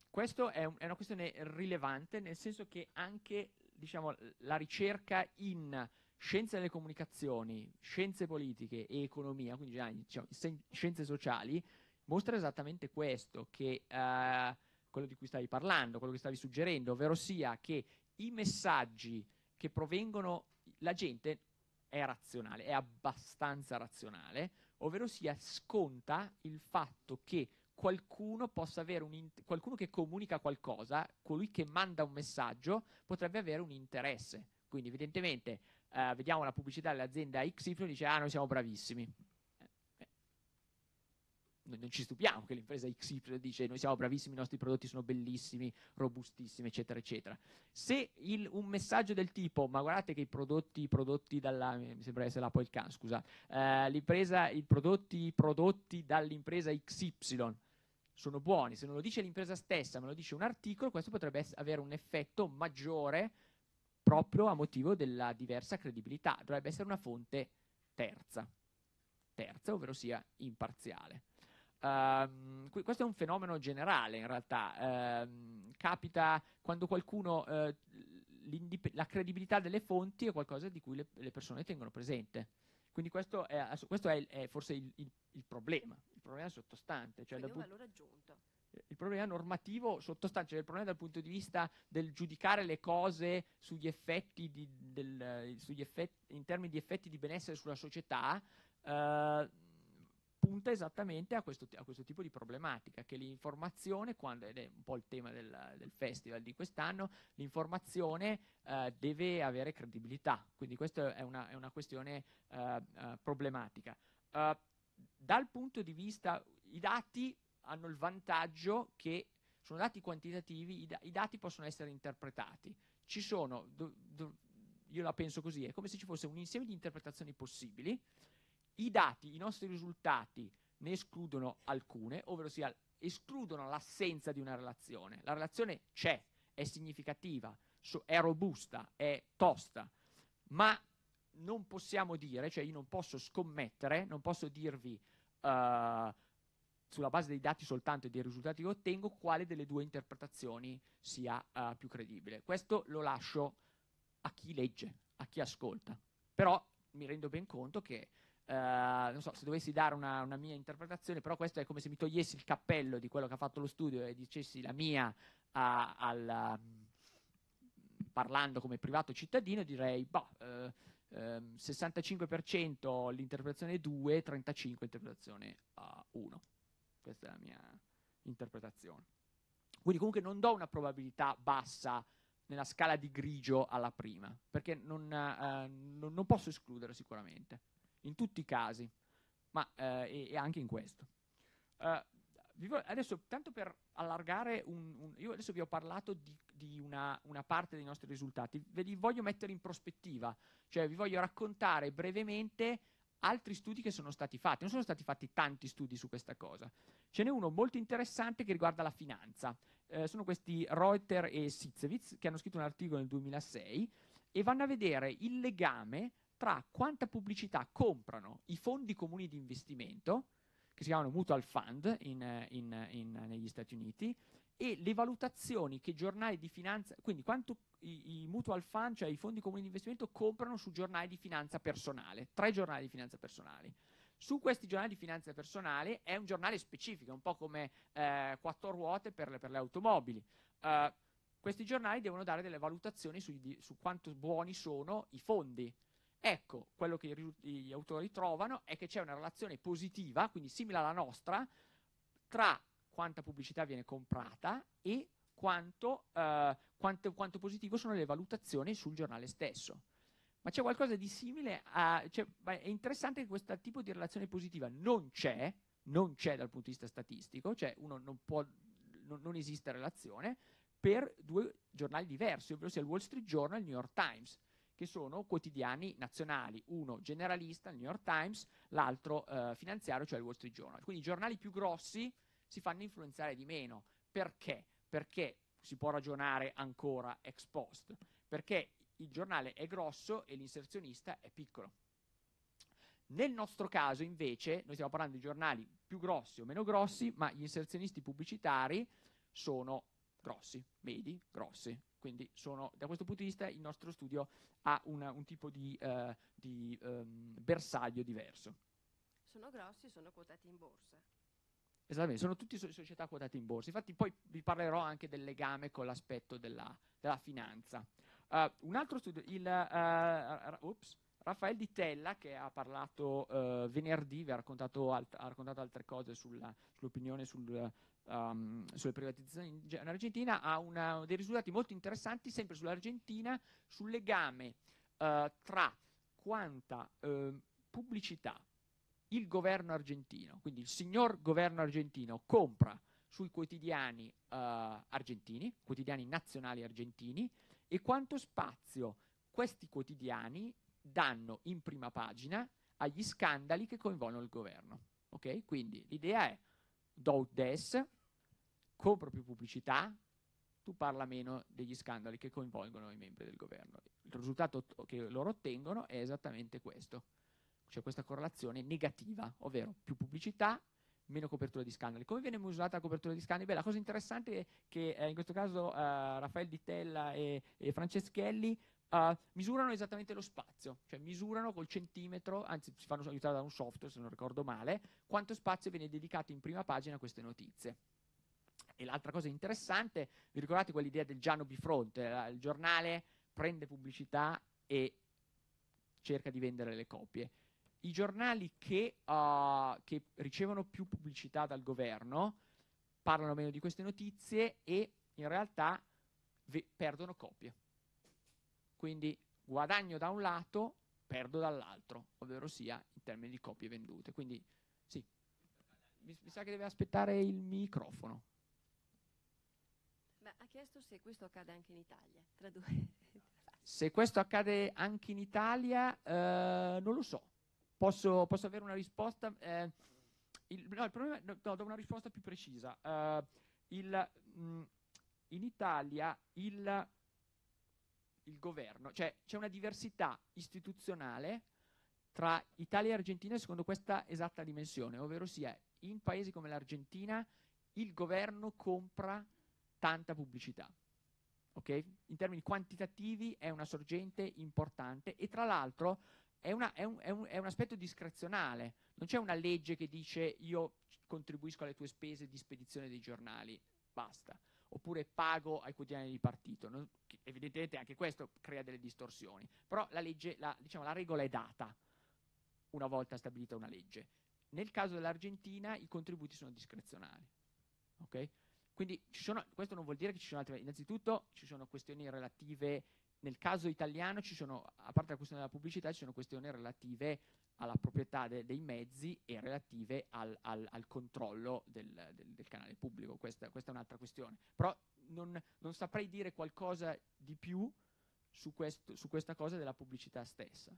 questa è, un, è, una questione rilevante nel senso che anche diciamo, la ricerca in scienze delle comunicazioni, scienze politiche e economia, quindi diciamo, scienze sociali, mostra esattamente questo, che, eh, quello di cui stavi parlando, quello che stavi suggerendo, ovvero sia che i messaggi che provengono, la gente è razionale, è abbastanza razionale, ovvero sia sconta il fatto che qualcuno possa avere un int- qualcuno che comunica qualcosa, colui che manda un messaggio potrebbe avere un interesse. Quindi evidentemente eh, vediamo la pubblicità dell'azienda XY e dice ah noi siamo bravissimi. Eh, non ci stupiamo che l'impresa XY dice noi siamo bravissimi, i nostri prodotti sono bellissimi, robustissimi, eccetera, eccetera. Se il, un messaggio del tipo, ma guardate che i prodotti, prodotti dalla, mi sembra essere la Polkan, scusa, eh, l'impresa, i prodotti prodotti dall'impresa XY sono buoni, se non lo dice l'impresa stessa, ma lo dice un articolo, questo potrebbe avere un effetto maggiore proprio a motivo della diversa credibilità, dovrebbe essere una fonte terza, terza ovvero sia imparziale. Uh, questo è un fenomeno generale in realtà, uh, capita quando qualcuno, uh, la credibilità delle fonti è qualcosa di cui le, le persone tengono presente. Quindi questo è, questo è, è forse il, il, il, problema, il problema sottostante. Cioè Quindi cioè, un valore aggiunto il problema normativo sottostante, cioè il problema dal punto di vista del giudicare le cose sugli effetti, di, del, sugli effetti in termini di effetti di benessere sulla società, eh, punta esattamente a questo, a questo, tipo di problematica, che l'informazione, quando, ed è un po' il tema del, del festival di quest'anno, l'informazione eh, deve avere credibilità, quindi questa è una, è una questione eh, eh problematica. Eh, dal punto di vista, i dati hanno il vantaggio che sono dati quantitativi, i, da i dati possono essere interpretati. Ci sono, io la penso così, è come se ci fosse un insieme di interpretazioni possibili, i dati, i nostri risultati ne escludono alcune, ovvero sia escludono l'assenza di una relazione. La relazione c'è, è significativa, so, è robusta, è tosta, ma non possiamo dire, cioè io non posso scommettere, non posso dirvi uh, sulla base dei dati soltanto e dei risultati che ottengo, quale delle due interpretazioni sia uh, più credibile. Questo lo lascio a chi legge, a chi ascolta. Però mi rendo ben conto che, uh, non so, se dovessi dare una, una, mia interpretazione, però questo è come se mi togliessi il cappello di quello che ha fatto lo studio e dicessi la mia a, al, mm, parlando come privato cittadino, direi, bah, uh, 65% l'interpretazione 2, 35% l'interpretazione uh, eh, 1. Questa è la mia interpretazione. Quindi comunque non do una probabilità bassa nella scala di grigio alla prima, perché non, eh, non, non posso escludere sicuramente, in tutti i casi, ma, eh, e, e, anche in questo. Uh, adesso, tanto per allargare, un, un, io adesso vi ho parlato di, di una, una, parte dei nostri risultati, ve li voglio mettere in prospettiva, cioè vi voglio raccontare brevemente altri studi che sono stati fatti, non sono stati fatti tanti studi su questa cosa. Ce n'è uno molto interessante che riguarda la finanza. Eh, sono questi Reuter e Sitzewitz che hanno scritto un articolo nel 2006 e vanno a vedere il legame tra quanta pubblicità comprano i fondi comuni di investimento, che si chiamano mutual fund in, eh, in, in, negli Stati Uniti, e le valutazioni che giornali di finanza, quindi quanto i, i mutual fund, cioè i fondi comuni di investimento, comprano su giornali di finanza personale, tre giornali di finanza personale. Su questi giornali di finanza personale è un giornale specifico, un po' come eh, quattro ruote per le, per le automobili. Uh, questi giornali devono dare delle valutazioni su, di, su quanto buoni sono i fondi. Ecco, quello che gli autori trovano è che c'è una relazione positiva, quindi simile alla nostra, tra quanta pubblicità viene comprata e quanto, eh, quanto, quanto positivo sono le valutazioni sul giornale stesso. Ma c'è qualcosa di simile a... Cioè, è interessante che questo tipo di relazione positiva non c'è, non c'è dal punto di vista statistico, cioè uno non può... non, non esiste relazione per due giornali diversi, ovvero sia il Wall Street Journal e il New York Times, che sono quotidiani nazionali, uno generalista, il New York Times, l'altro eh, finanziario, cioè il Wall Street Journal. Quindi i giornali più grossi si fanno influenzare di meno. Perché? Perché si può ragionare ancora ex post, perché il giornale è grosso e l'inserzionista è piccolo. Nel nostro caso, invece, noi stiamo parlando di giornali più grossi o meno grossi, ma gli inserzionisti pubblicitari sono grossi, medi, grossi. Quindi sono, da questo punto di vista il nostro studio ha una, un tipo di, eh, di ehm, bersaglio diverso.
Sono grossi, e sono quotati in borsa.
Esattamente, sono tutte so società quotate in borsa. Infatti poi vi parlerò anche del legame con l'aspetto della, della, finanza. Uh, un altro studio, il, uh, ups, Raffaele Di Tella, che ha parlato uh, venerdì, vi ha raccontato, alt ha raccontato altre cose sull'opinione sul, um, sulle privatizzazioni in Argentina, ha una, dei risultati molto interessanti sempre sull'Argentina, sul legame tra quanta pubblicità il governo argentino, quindi il signor governo argentino compra sui quotidiani uh, argentini, quotidiani nazionali argentini, e quanto spazio questi quotidiani danno in prima pagina agli scandali che coinvolgono il governo. Ok? Quindi l'idea è do des, compro più pubblicità, tu parla meno degli scandali che coinvolgono i membri del governo. Il risultato che loro ottengono è esattamente questo c'è questa correlazione negativa, ovvero più pubblicità, meno copertura di scandali. Come viene misurata la copertura di scandali? Beh, la cosa interessante è che eh, in questo caso eh, Raffaele Ditella e, e Franceschelli eh, misurano esattamente lo spazio, cioè misurano col centimetro, anzi si fanno aiutare da un software se non ricordo male, quanto spazio viene dedicato in prima pagina a queste notizie. E l'altra cosa interessante, vi ricordate quell'idea del Giano Bifronte, eh, il giornale prende pubblicità e cerca di vendere le copie i giornali che, uh, che ricevono più pubblicità dal governo parlano meno di queste notizie e in realtà perdono copie. Quindi guadagno da un lato, perdo dall'altro, ovvero sia in termini di copie vendute. Quindi sì, mi, mi sa che deve aspettare il microfono.
Ma ha chiesto se questo accade anche in Italia, tra due.
se questo accade anche in Italia, eh, non lo so. Posso, posso avere una risposta? Eh, il, no, il problema, no, do una risposta più precisa. Uh, il, mh, mm, in Italia il, il governo, cioè c'è una diversità istituzionale tra Italia e Argentina secondo questa esatta dimensione, ovvero sia in paesi come l'Argentina il governo compra tanta pubblicità. Okay? In termini quantitativi è una sorgente importante e tra l'altro è, una, è, un, è, un, è un aspetto discrezionale, non c'è una legge che dice io contribuisco alle tue spese di spedizione dei giornali, basta oppure pago ai quotidiani di partito. Non, evidentemente anche questo crea delle distorsioni, però la, legge, la, diciamo, la regola è data una volta stabilita una legge. Nel caso dell'Argentina i contributi sono discrezionali. Okay? Quindi sono, questo non vuol dire che ci sono altre... Innanzitutto ci sono questioni relative nel caso italiano, sono, a parte la questione della pubblicità, ci sono questioni relative alla proprietà de, dei mezzi e relative al, al, al controllo del, del, del, canale pubblico. Questa, questa è un'altra questione. Però non, non, saprei dire qualcosa di più su, questo, su questa cosa della pubblicità stessa.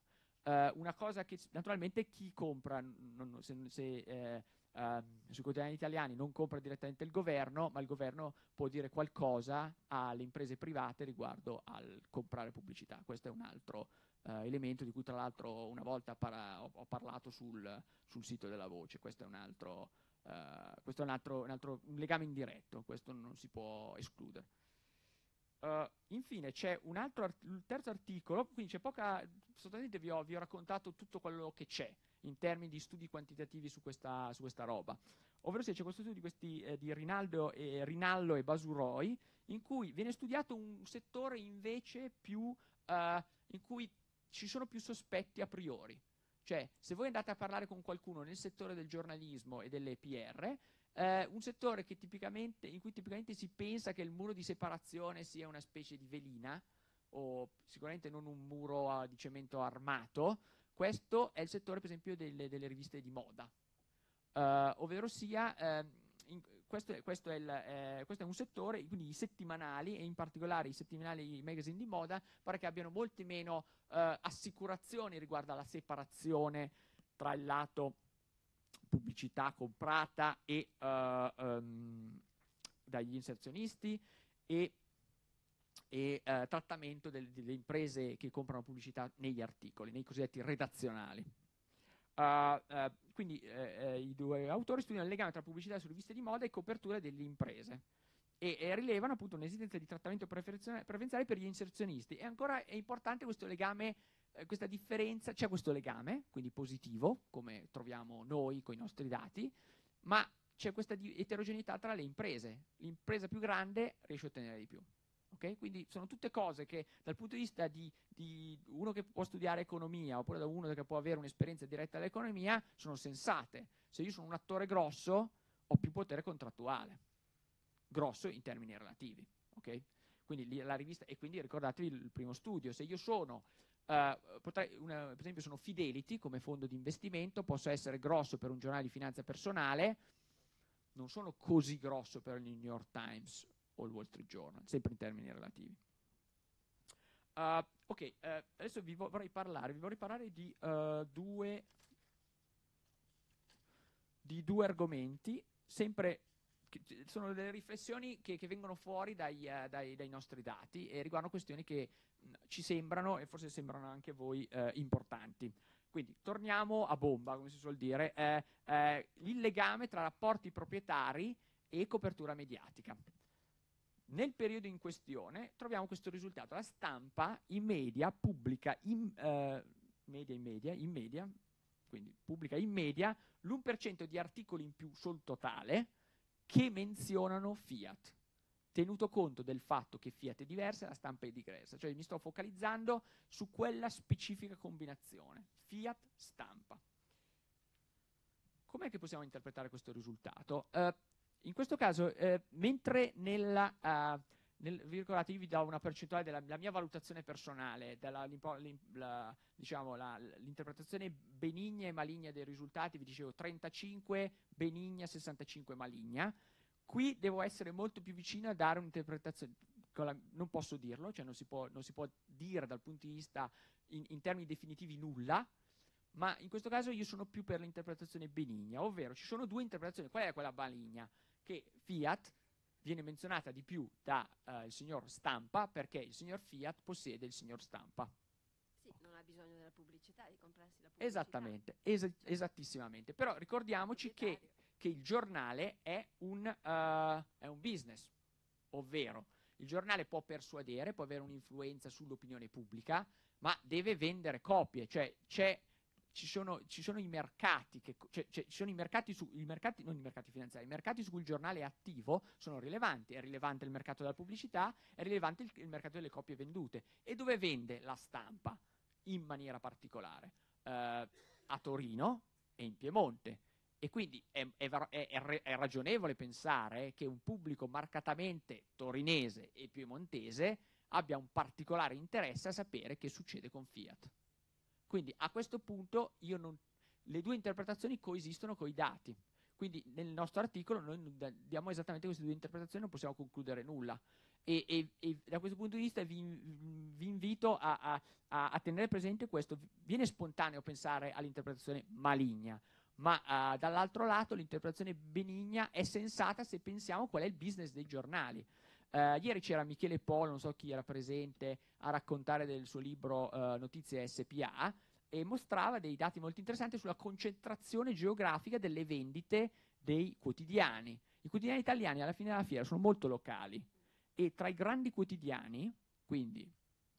Uh, una cosa che naturalmente chi compra, non, se, se eh, ehm, sui quotidiani italiani non compra direttamente il governo, ma il governo può dire qualcosa alle imprese private riguardo al comprare pubblicità. Questo è un altro eh, elemento di cui tra l'altro una volta para- ho, parlato sul, sul, sito della voce, questo è un altro, eh, questo è un, altro, un, altro, un legame indiretto, questo non si può escludere. Uh, infine c'è un altro art- il terzo articolo, quindi c'è poca, sostanzialmente vi ho, vi ho, raccontato tutto quello che c'è in termini di studi quantitativi su questa, su questa roba. Ovvero se c'è questo studio di, questi, eh, di Rinaldo e, Rinaldo e Basuroi, in cui viene studiato un settore invece più, uh, in cui ci sono più sospetti a priori. Cioè, se voi andate a parlare con qualcuno nel settore del giornalismo e delle PR, eh, un settore in cui tipicamente si pensa che il muro di separazione sia una specie di velina, o sicuramente non un muro ah, di cemento armato, questo è il settore per esempio delle, delle riviste di moda, eh, ovvero sia... Eh, in, questo, questo, è il, eh, questo, è un settore, quindi i settimanali e in particolare i settimanali i magazine di moda pare che abbiano molte meno eh, assicurazioni riguardo alla separazione tra il lato pubblicità comprata e, uh, um, dagli inserzionisti e, e uh, trattamento delle, delle, imprese che comprano pubblicità negli articoli, nei cosiddetti redazionali. Uh, quindi i due autori studiano il legame tra pubblicità sulle riviste di moda e copertura delle imprese e, e rilevano appunto un'esigenza di trattamento preferenziale per gli inserzionisti. E ancora è importante questo legame eh, questa differenza, c'è questo legame, quindi positivo, come troviamo noi con i nostri dati, ma c'è questa eterogeneità tra le imprese. L'impresa più grande riesce a ottenere di più. Okay? Quindi sono tutte cose che dal punto di vista di, di, uno che può studiare economia oppure da uno che può avere un'esperienza diretta all'economia sono sensate. Se io sono un attore grosso ho più potere contrattuale, grosso in termini relativi. Okay? Quindi la rivista, e quindi ricordatevi il primo studio, se io sono eh, potrei, una, per esempio sono Fidelity come fondo di investimento, posso essere grosso per un giornale di finanza personale, non sono così grosso per il New York Times o il Wall Street Journal, sempre in termini relativi. Uh, ok, uh, adesso vi vorrei parlare, vi vorrei parlare di, due, di due argomenti, sempre sono delle riflessioni che, che vengono fuori dai, dai, dai, nostri dati e riguardano questioni che ci sembrano, e forse sembrano anche voi, eh, importanti. Quindi torniamo a bomba, come si suol dire, eh, eh, il legame tra rapporti proprietari e copertura mediatica. Nel periodo in questione troviamo questo risultato. La stampa in media pubblica in, eh, media, in media, in media, quindi pubblica in media l'1% di articoli in più sul totale che menzionano Fiat tenuto conto del fatto che Fiat è diversa e la stampa è digressa, cioè mi sto focalizzando su quella specifica combinazione, Fiat stampa. Com'è che possiamo interpretare questo risultato? Eh, in questo caso, eh, mentre nella... Eh, nel, vi ricordate, io vi do una percentuale della mia valutazione personale, diciamo, l'interpretazione diciamo, benigna e maligna dei risultati, vi dicevo 35 benigna, 65 maligna, Qui devo essere molto più vicino a dare un'interpretazione, non posso dirlo, cioè non si può, non si può dire dal punto di vista in, in termini definitivi nulla, ma in questo caso io sono più per l'interpretazione benigna, ovvero ci sono due interpretazioni. Qual è quella maligna? Che Fiat viene menzionata di più dal eh, signor Stampa perché il signor Fiat possiede il signor Stampa.
Sì, non ha bisogno della pubblicità, di comprarsi la pubblicità.
Esattamente, es certo. esattissimamente. Però ricordiamoci che che il giornale è un, uh, è un business, ovvero il giornale può persuadere, può avere un'influenza sull'opinione pubblica, ma deve vendere copie, cioè ci sono, ci sono, i mercati che, cioè, cioè, ci sono i mercati su, i mercati, non i mercati finanziari, i mercati su cui il giornale è attivo sono rilevanti. È rilevante il mercato della pubblicità, è rilevante il, il mercato delle copie vendute. E dove vende la stampa in maniera particolare? Eh, a Torino e in Piemonte. E quindi è, è, è, è, ragionevole pensare che un pubblico marcatamente torinese e piemontese abbia un particolare interesse a sapere che succede con Fiat. Quindi a questo punto non, le due interpretazioni coesistono con i dati. Quindi nel nostro articolo noi diamo esattamente queste due interpretazioni, non possiamo concludere nulla. E, e, e da questo punto di vista vi, vi invito a, a, a tenere presente questo. Viene spontaneo pensare all'interpretazione maligna, ma uh, dall'altro lato l'interpretazione benigna è sensata se pensiamo qual è il business dei giornali. Uh, ieri c'era Michele Polo, non so chi era presente, a raccontare del suo libro uh, Notizie SPA e mostrava dei dati molto interessanti sulla concentrazione geografica delle vendite dei quotidiani. I quotidiani italiani alla fine della fiera sono molto locali e tra i grandi quotidiani, quindi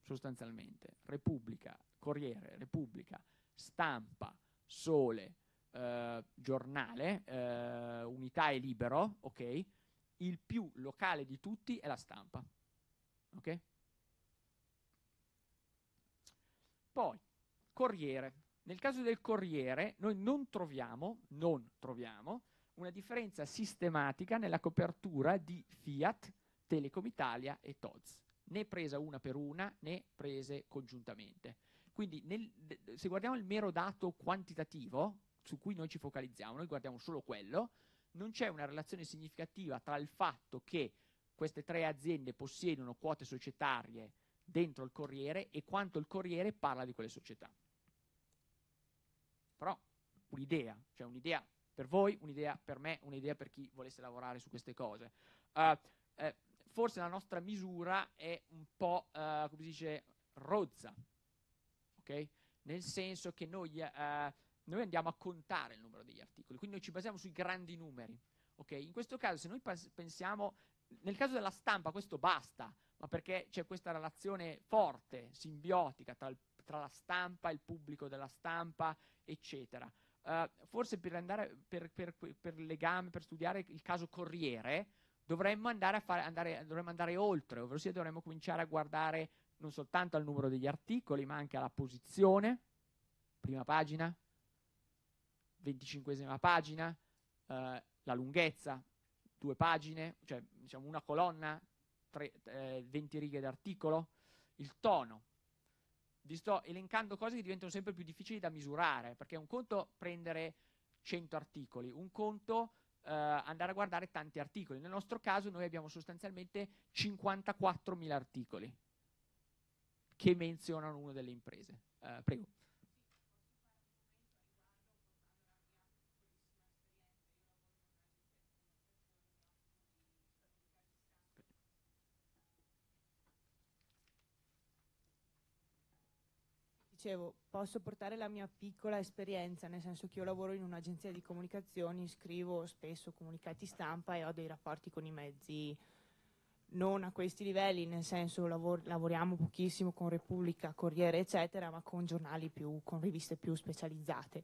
sostanzialmente Repubblica, Corriere, Repubblica, Stampa, Sole, eh, giornale, eh, unità e libero, ok? Il più locale di tutti è la stampa, ok? Poi, Corriere. Nel caso del Corriere, noi non troviamo, non troviamo, una differenza sistematica nella copertura di Fiat, Telecom Italia e Tod's, né presa una per una, né prese congiuntamente. Quindi nel, se guardiamo il mero dato quantitativo, su cui noi ci focalizziamo, noi guardiamo solo quello, non c'è una relazione significativa tra il fatto che queste tre aziende possiedono quote societarie dentro il Corriere e quanto il Corriere parla di quelle società. Però un'idea, cioè un'idea per voi, un'idea per me, un'idea per chi volesse lavorare su queste cose. Uh, eh, forse la nostra misura è un po', uh, come si dice, rozza, ok? Nel senso che noi... Uh, noi andiamo a contare il numero degli articoli, quindi noi ci basiamo sui grandi numeri. Okay? In questo caso, se noi pensiamo, nel caso della stampa questo basta, ma perché c'è questa relazione forte, simbiotica, tra, il, tra la stampa, il pubblico della stampa, eccetera. Uh, forse per, andare, per, per, per, legame, per studiare il caso Corriere, dovremmo andare, fare, andare, dovremmo andare oltre, ovvero dovremmo cominciare a guardare non soltanto al numero degli articoli, ma anche alla posizione, prima pagina, 25esima pagina, eh, la lunghezza, due pagine, cioè diciamo una colonna, tre, eh, 20 righe d'articolo, il tono. Vi sto elencando cose che diventano sempre più difficili da misurare, perché è un conto prendere 100 articoli, un conto eh, andare a guardare tanti articoli. Nel nostro caso noi abbiamo sostanzialmente 54.000 articoli che menzionano una delle imprese. Eh, prego.
dicevo, posso portare la mia piccola esperienza, nel senso che io lavoro in un'agenzia di comunicazioni, scrivo spesso comunicati stampa e ho dei rapporti con i mezzi non a questi livelli, nel senso lavor lavoriamo pochissimo con Repubblica, Corriere, eccetera, ma con giornali più, con riviste più specializzate.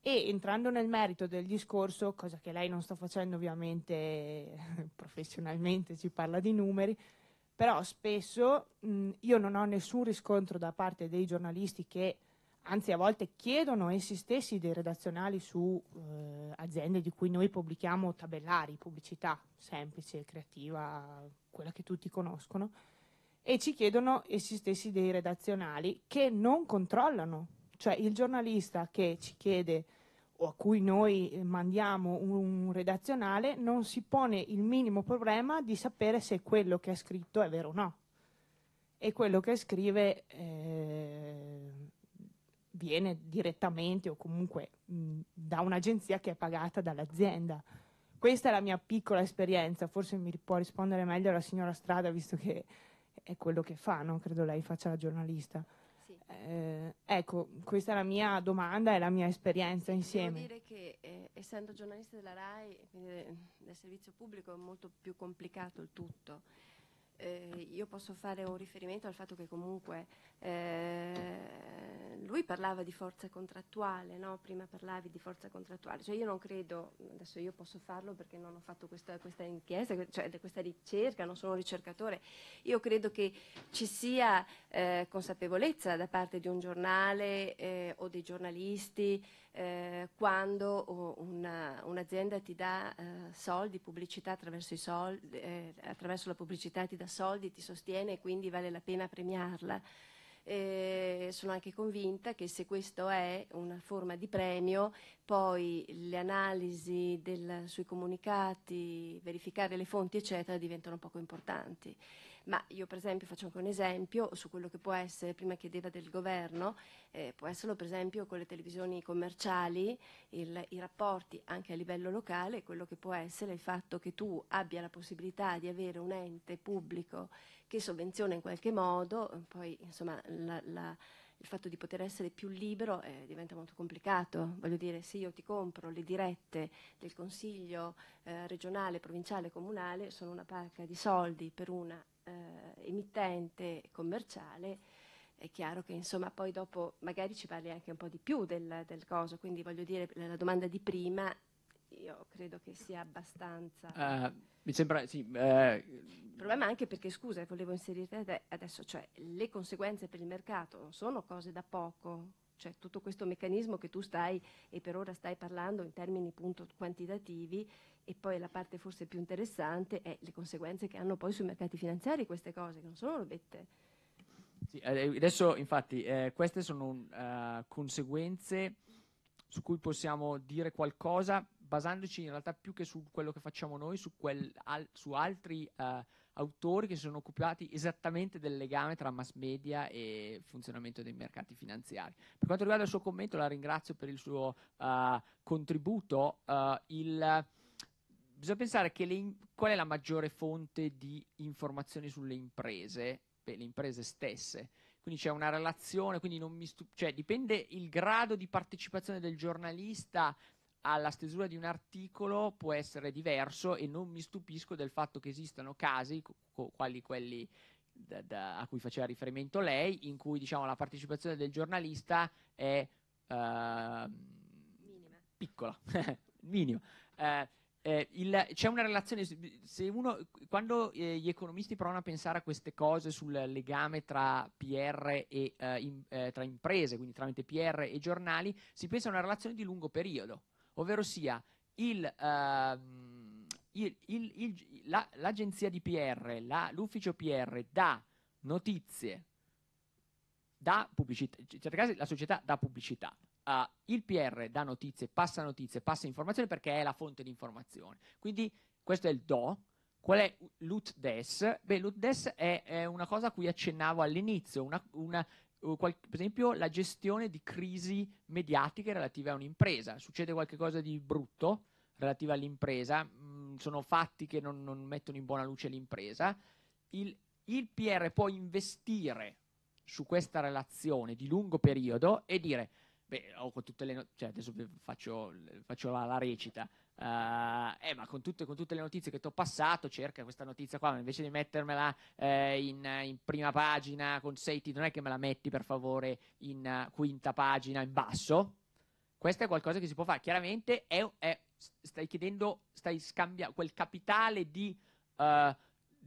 E entrando nel merito del discorso, cosa che lei non sta facendo ovviamente professionalmente, ci parla di numeri, però spesso mh, mm, io non ho nessun riscontro da parte dei giornalisti che anzi a volte chiedono essi stessi dei redazionali su eh, aziende di cui noi pubblichiamo tabellari, pubblicità semplice, creativa, quella che tutti conoscono, e ci chiedono essi stessi dei redazionali che non controllano, cioè il giornalista che ci chiede o a cui noi eh, mandiamo un redazionale, non si pone il minimo problema di sapere se quello che ha scritto è vero o no. E quello che scrive eh, viene direttamente o comunque mh, da un'agenzia che è pagata dall'azienda. Questa è la mia piccola esperienza, forse mi può rispondere meglio la signora Strada, visto che è quello che fa, non credo lei faccia la giornalista. Eh, ecco, questa è la mia domanda e la mia esperienza insieme. Devo
dire che eh, essendo giornalista della RAI, eh, del servizio pubblico, è molto più complicato il tutto eh, io posso fare un riferimento al fatto che comunque eh, lui parlava di forza contrattuale, no? prima parlavi di forza contrattuale, cioè io non credo, adesso io posso farlo perché non ho fatto questa, questa inchiesta, cioè questa ricerca, non sono un ricercatore, io credo che ci sia eh, consapevolezza da parte di un giornale eh, o dei giornalisti eh, quando oh, una, un'azienda ti dà eh, soldi, pubblicità attraverso, soldi, eh, attraverso, la pubblicità ti dà soldi, ti sostiene e quindi vale la pena premiarla. Eh, sono anche convinta che se questo è una forma di premio, poi le analisi del, sui comunicati, verificare le fonti, eccetera, diventano poco importanti ma io per esempio faccio anche un esempio su quello che può essere, prima chiedeva del governo, eh, può esserlo per esempio con le televisioni commerciali, il, i rapporti anche a livello locale, quello che può essere il fatto che tu abbia la possibilità di avere un ente pubblico che sovvenziona in qualche modo, poi insomma la, la, il fatto di poter essere più libero eh, diventa molto complicato. Voglio dire, se io ti compro le dirette del Consiglio eh, regionale, provinciale, comunale, sono una pacca di soldi per una eh, emittente commerciale, è chiaro che insomma poi dopo magari ci parli anche un po' di più del, del coso, quindi voglio dire la domanda di prima io credo che sia abbastanza...
Uh, mi sembra, sì. Uh... Il problema
anche perché, scusa, eh, volevo inserire adesso, cioè le conseguenze per il mercato non sono cose da poco, cioè tutto questo meccanismo che tu stai e per ora stai parlando in termini appunto quantitativi e poi la parte forse più interessante è le conseguenze che hanno poi sui mercati finanziari queste cose, che non sono robette.
Sì, eh, eh, adesso infatti eh, queste sono uh, conseguenze su cui possiamo dire qualcosa basandoci in realtà più che su quello che facciamo noi, su, quel, al, su altri uh, autori che si sono occupati esattamente del legame tra mass media e funzionamento dei mercati finanziari. Per quanto riguarda il suo commento, la ringrazio per il suo uh, contributo. Il, bisogna pensare che le, qual è la maggiore fonte di informazioni sulle imprese? Beh, le imprese stesse. Quindi c'è una relazione, quindi non mi stup- cioè dipende il grado di partecipazione del giornalista alla stesura di un articolo può essere diverso e non mi stupisco del fatto che esistano casi, co- quali quelli da, da, a cui faceva riferimento lei, in cui diciamo, la partecipazione del giornalista è uh, piccola, minima. Uh, eh, eh, il, c'è una relazione, uno, quando eh, gli economisti provano a pensare a queste cose sul legame tra PR e eh, in, eh, tra imprese, quindi tramite PR e giornali, si pensa a una relazione di lungo periodo, ovvero sia il, ehm, il, il, la, l'agenzia di PR, la, l'ufficio PR dà notizie, dà pubblicità, in certi casi la società dà pubblicità, uh, il PR dà notizie, passa notizie, passa informazioni perché è la fonte di informazione. Quindi questo è il do. Qual è l'UTDES? Beh, l'UTDES è, è, una cosa a cui accennavo all'inizio, una, una per esempio la gestione di crisi mediatiche relative a un'impresa. Succede qualcosa di brutto relativa all'impresa, mh, mm, sono fatti che non, non, mettono in buona luce l'impresa. Il, il, PR può investire su questa relazione di lungo periodo e dire Beh, ho con tutte le no- cioè adesso faccio, faccio la, la, recita. Uh, eh, ma con tutte, con tutte, le notizie che ti ho passato, cerca questa notizia qua, ma invece di mettermela eh, in, in, prima pagina con sei titoli, non è che me la metti per favore in uh, quinta pagina in basso. Questo è qualcosa che si può fare. Chiaramente è, è, stai chiedendo, stai scambiando quel capitale di. Uh,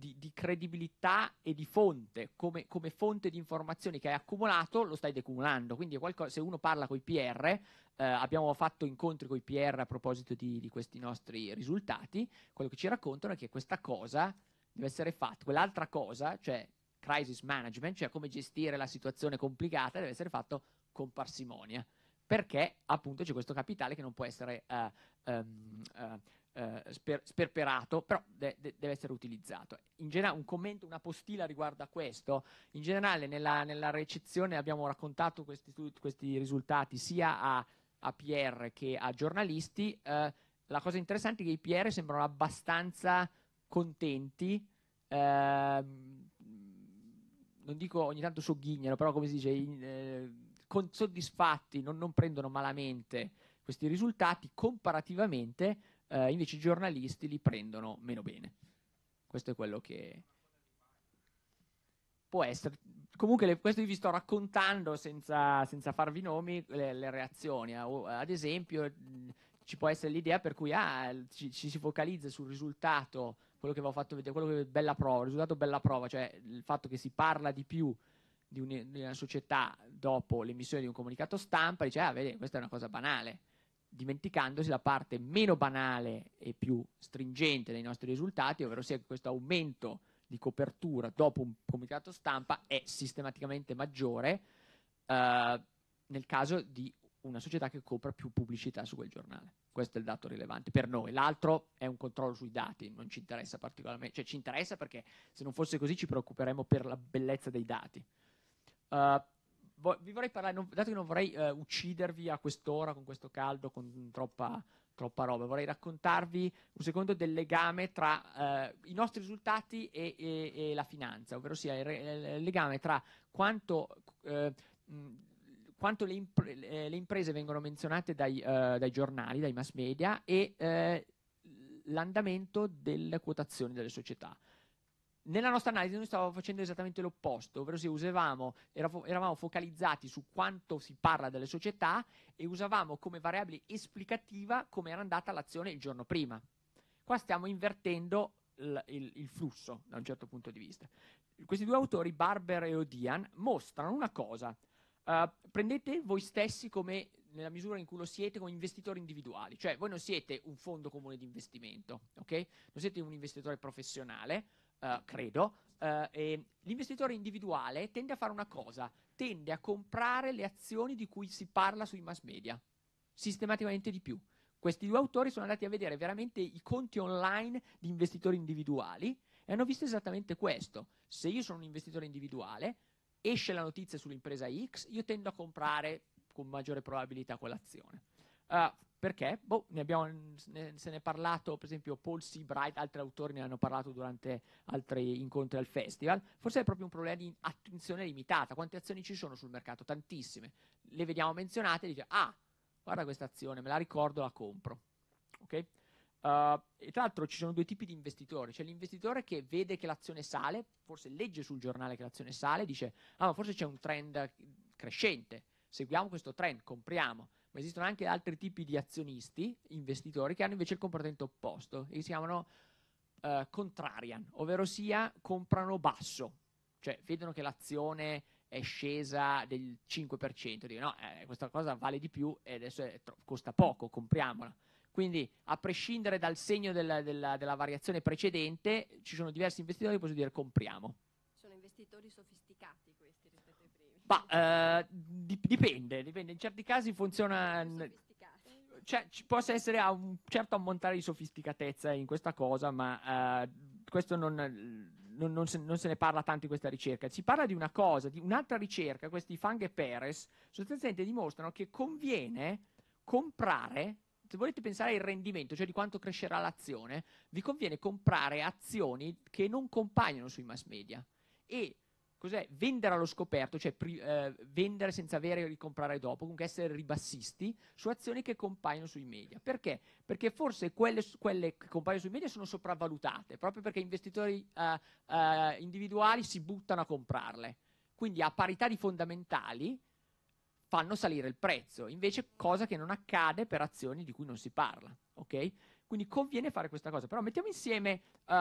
di, di credibilità e di fonte, come, come, fonte di informazioni che hai accumulato, lo stai decumulando. Quindi qualcosa, se uno parla con i PR, eh, abbiamo fatto incontri con i PR a proposito di, di questi nostri risultati, quello che ci raccontano è che questa cosa deve essere fatta, quell'altra cosa, cioè crisis management, cioè come gestire la situazione complicata, deve essere fatto con parsimonia, perché appunto c'è questo capitale che non può essere... Eh, um, uh, eh, sper- sperperato, però de- de- deve essere utilizzato. In generale, un commento, una postilla riguardo a questo. In generale, nella, nella recezione abbiamo raccontato questi, questi risultati sia a, a, PR che a giornalisti. Eh, la cosa interessante è che i PR sembrano abbastanza contenti. Ehm, non dico ogni tanto sogghignano, però come si dice, in, eh, soddisfatti, non, non, prendono malamente questi risultati comparativamente eh, invece i giornalisti li prendono meno bene. Questo è quello che può essere. Comunque, le, questo vi sto raccontando senza, senza farvi nomi le, le reazioni. Eh, ad esempio, ci può essere l'idea per cui ah, ci, ci, si focalizza sul risultato, quello che vi ho fatto vedere, quello che è bella prova, il risultato bella prova, cioè il fatto che si parla di più di, un, di una società dopo l'emissione di un comunicato stampa, dice ah, vedi, questa è una cosa banale dimenticandosi la parte meno banale e più stringente dei nostri risultati, ovvero sia che questo aumento di copertura dopo un comunicato stampa è sistematicamente maggiore eh, nel caso di una società che copra più pubblicità su quel giornale. Questo è il dato rilevante per noi. L'altro è un controllo sui dati, non ci interessa particolarmente, cioè ci interessa perché se non fosse così ci preoccuperemmo per la bellezza dei dati. Uh, vi vorrei parlare, non, dato che non vorrei eh, uccidervi a quest'ora con questo caldo, con troppa, troppa roba, vorrei raccontarvi un secondo del legame tra eh, i nostri risultati e, e, e la finanza, ovvero sia il, re- il legame tra quanto... Eh, quanto le, impre- le, imprese vengono menzionate dai, uh, dai, giornali, dai mass media e uh, l'andamento delle quotazioni delle società. Nella nostra analisi noi stavamo facendo esattamente l'opposto, ovvero se usavamo, eravamo focalizzati su quanto si parla delle società e usavamo come variabile esplicativa come era andata l'azione il giorno prima. Qua stiamo invertendo il, il, il flusso da un certo punto di vista. Questi due autori, Barber e Odian, mostrano una cosa. Uh, prendete voi stessi come nella misura in cui lo siete come investitori individuali, cioè voi non siete un fondo comune di investimento, ok? Non siete un investitore professionale, eh, credo, eh, l'investitore individuale tende a fare una cosa, tende a comprare le azioni di cui si parla sui mass media, sistematicamente di più. Questi due autori sono andati a vedere veramente i conti online di investitori individuali e hanno visto esattamente questo. Se io sono un investitore individuale, esce la notizia sull'impresa X, io tendo a comprare con maggiore probabilità quell'azione. Uh, perché? Boh, ne abbiamo, ne, se ne è parlato, per esempio, Paul Seabright, altri autori ne hanno parlato durante altri incontri al festival. Forse è proprio un problema di attenzione limitata. Quante azioni ci sono sul mercato? Tantissime. Le vediamo menzionate e dice, ah, guarda questa azione, me la ricordo, la compro. Ok? Uh, e tra l'altro ci sono due tipi di investitori, c'è l'investitore che vede che l'azione sale, forse legge sul giornale che l'azione sale, dice ah ma forse c'è un trend crescente, seguiamo questo trend, compriamo, ma esistono anche altri tipi di azionisti, investitori, che hanno invece il comportamento opposto, e si chiamano eh, contrarian, ovvero sia comprano basso, cioè vedono che l'azione è scesa del 5%, dicono no, eh, questa cosa vale di più e adesso tro- costa poco, compriamola. Quindi, a prescindere dal segno della, della, della, variazione precedente, ci sono diversi investitori che possono dire compriamo.
Sono investitori sofisticati.
Ma eh, dipende, dipende, in certi casi funziona... Cioè, ci possa essere un certo ammontare di sofisticatezza in questa cosa, ma eh, questo non, non, non, se, non, se, ne parla tanto in questa ricerca. Si parla di una cosa, di un'altra ricerca, questi Fang e Perez, sostanzialmente dimostrano che conviene comprare se volete pensare al rendimento, cioè di quanto crescerà l'azione, vi conviene comprare azioni che non compaiono sui mass media e cos'è vendere allo scoperto, cioè eh, vendere senza avere e ricomprare dopo, comunque essere ribassisti su azioni che compaiono sui media. Perché? Perché forse quelle, quelle che compaiono sui media sono sopravvalutate, proprio perché investitori eh, eh, individuali si buttano a comprarle. Quindi a parità di fondamentali fanno salire il prezzo, invece cosa che non accade per azioni di cui non si parla, ok? Quindi conviene fare questa cosa. Però mettiamo insieme uh,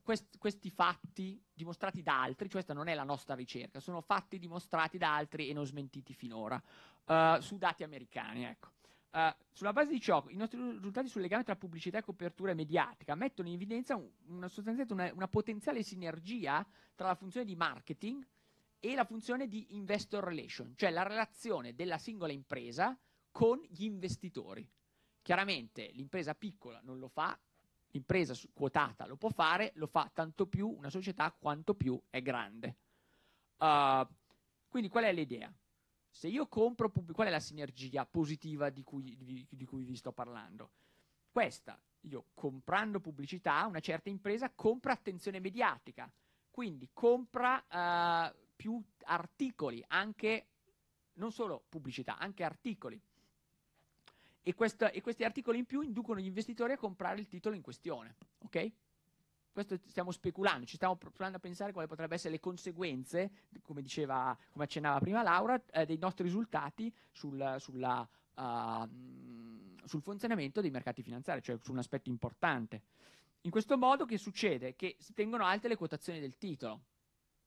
quest- questi fatti dimostrati da altri, cioè questa non è la nostra ricerca, sono fatti dimostrati da altri e non smentiti finora, uh, su dati americani, ecco. Uh, sulla base di ciò, i nostri risultati sul legame tra pubblicità e copertura mediatica mettono in evidenza un, una, una, una, potenziale sinergia tra la funzione di marketing e la funzione di investor relation, cioè la relazione della singola impresa con gli investitori. Chiaramente l'impresa piccola non lo fa, l'impresa quotata lo può fare, lo fa tanto più una società quanto più è grande. Uh, quindi qual è l'idea? Se io compro, qual è la sinergia positiva di cui, di, di cui vi sto parlando? Questa, io comprando pubblicità, una certa impresa compra attenzione mediatica, quindi compra uh, più articoli, anche non solo pubblicità, anche articoli e, questa, e, questi articoli in più inducono gli investitori a comprare il titolo in questione. Ok? Questo stiamo speculando, ci stiamo provando a pensare quali potrebbero essere le conseguenze, come, diceva, come accennava prima Laura, eh, dei nostri risultati sul, sulla, uh, sul funzionamento dei mercati finanziari, cioè su un aspetto importante. In questo modo che succede? Che si tengono alte le quotazioni del titolo.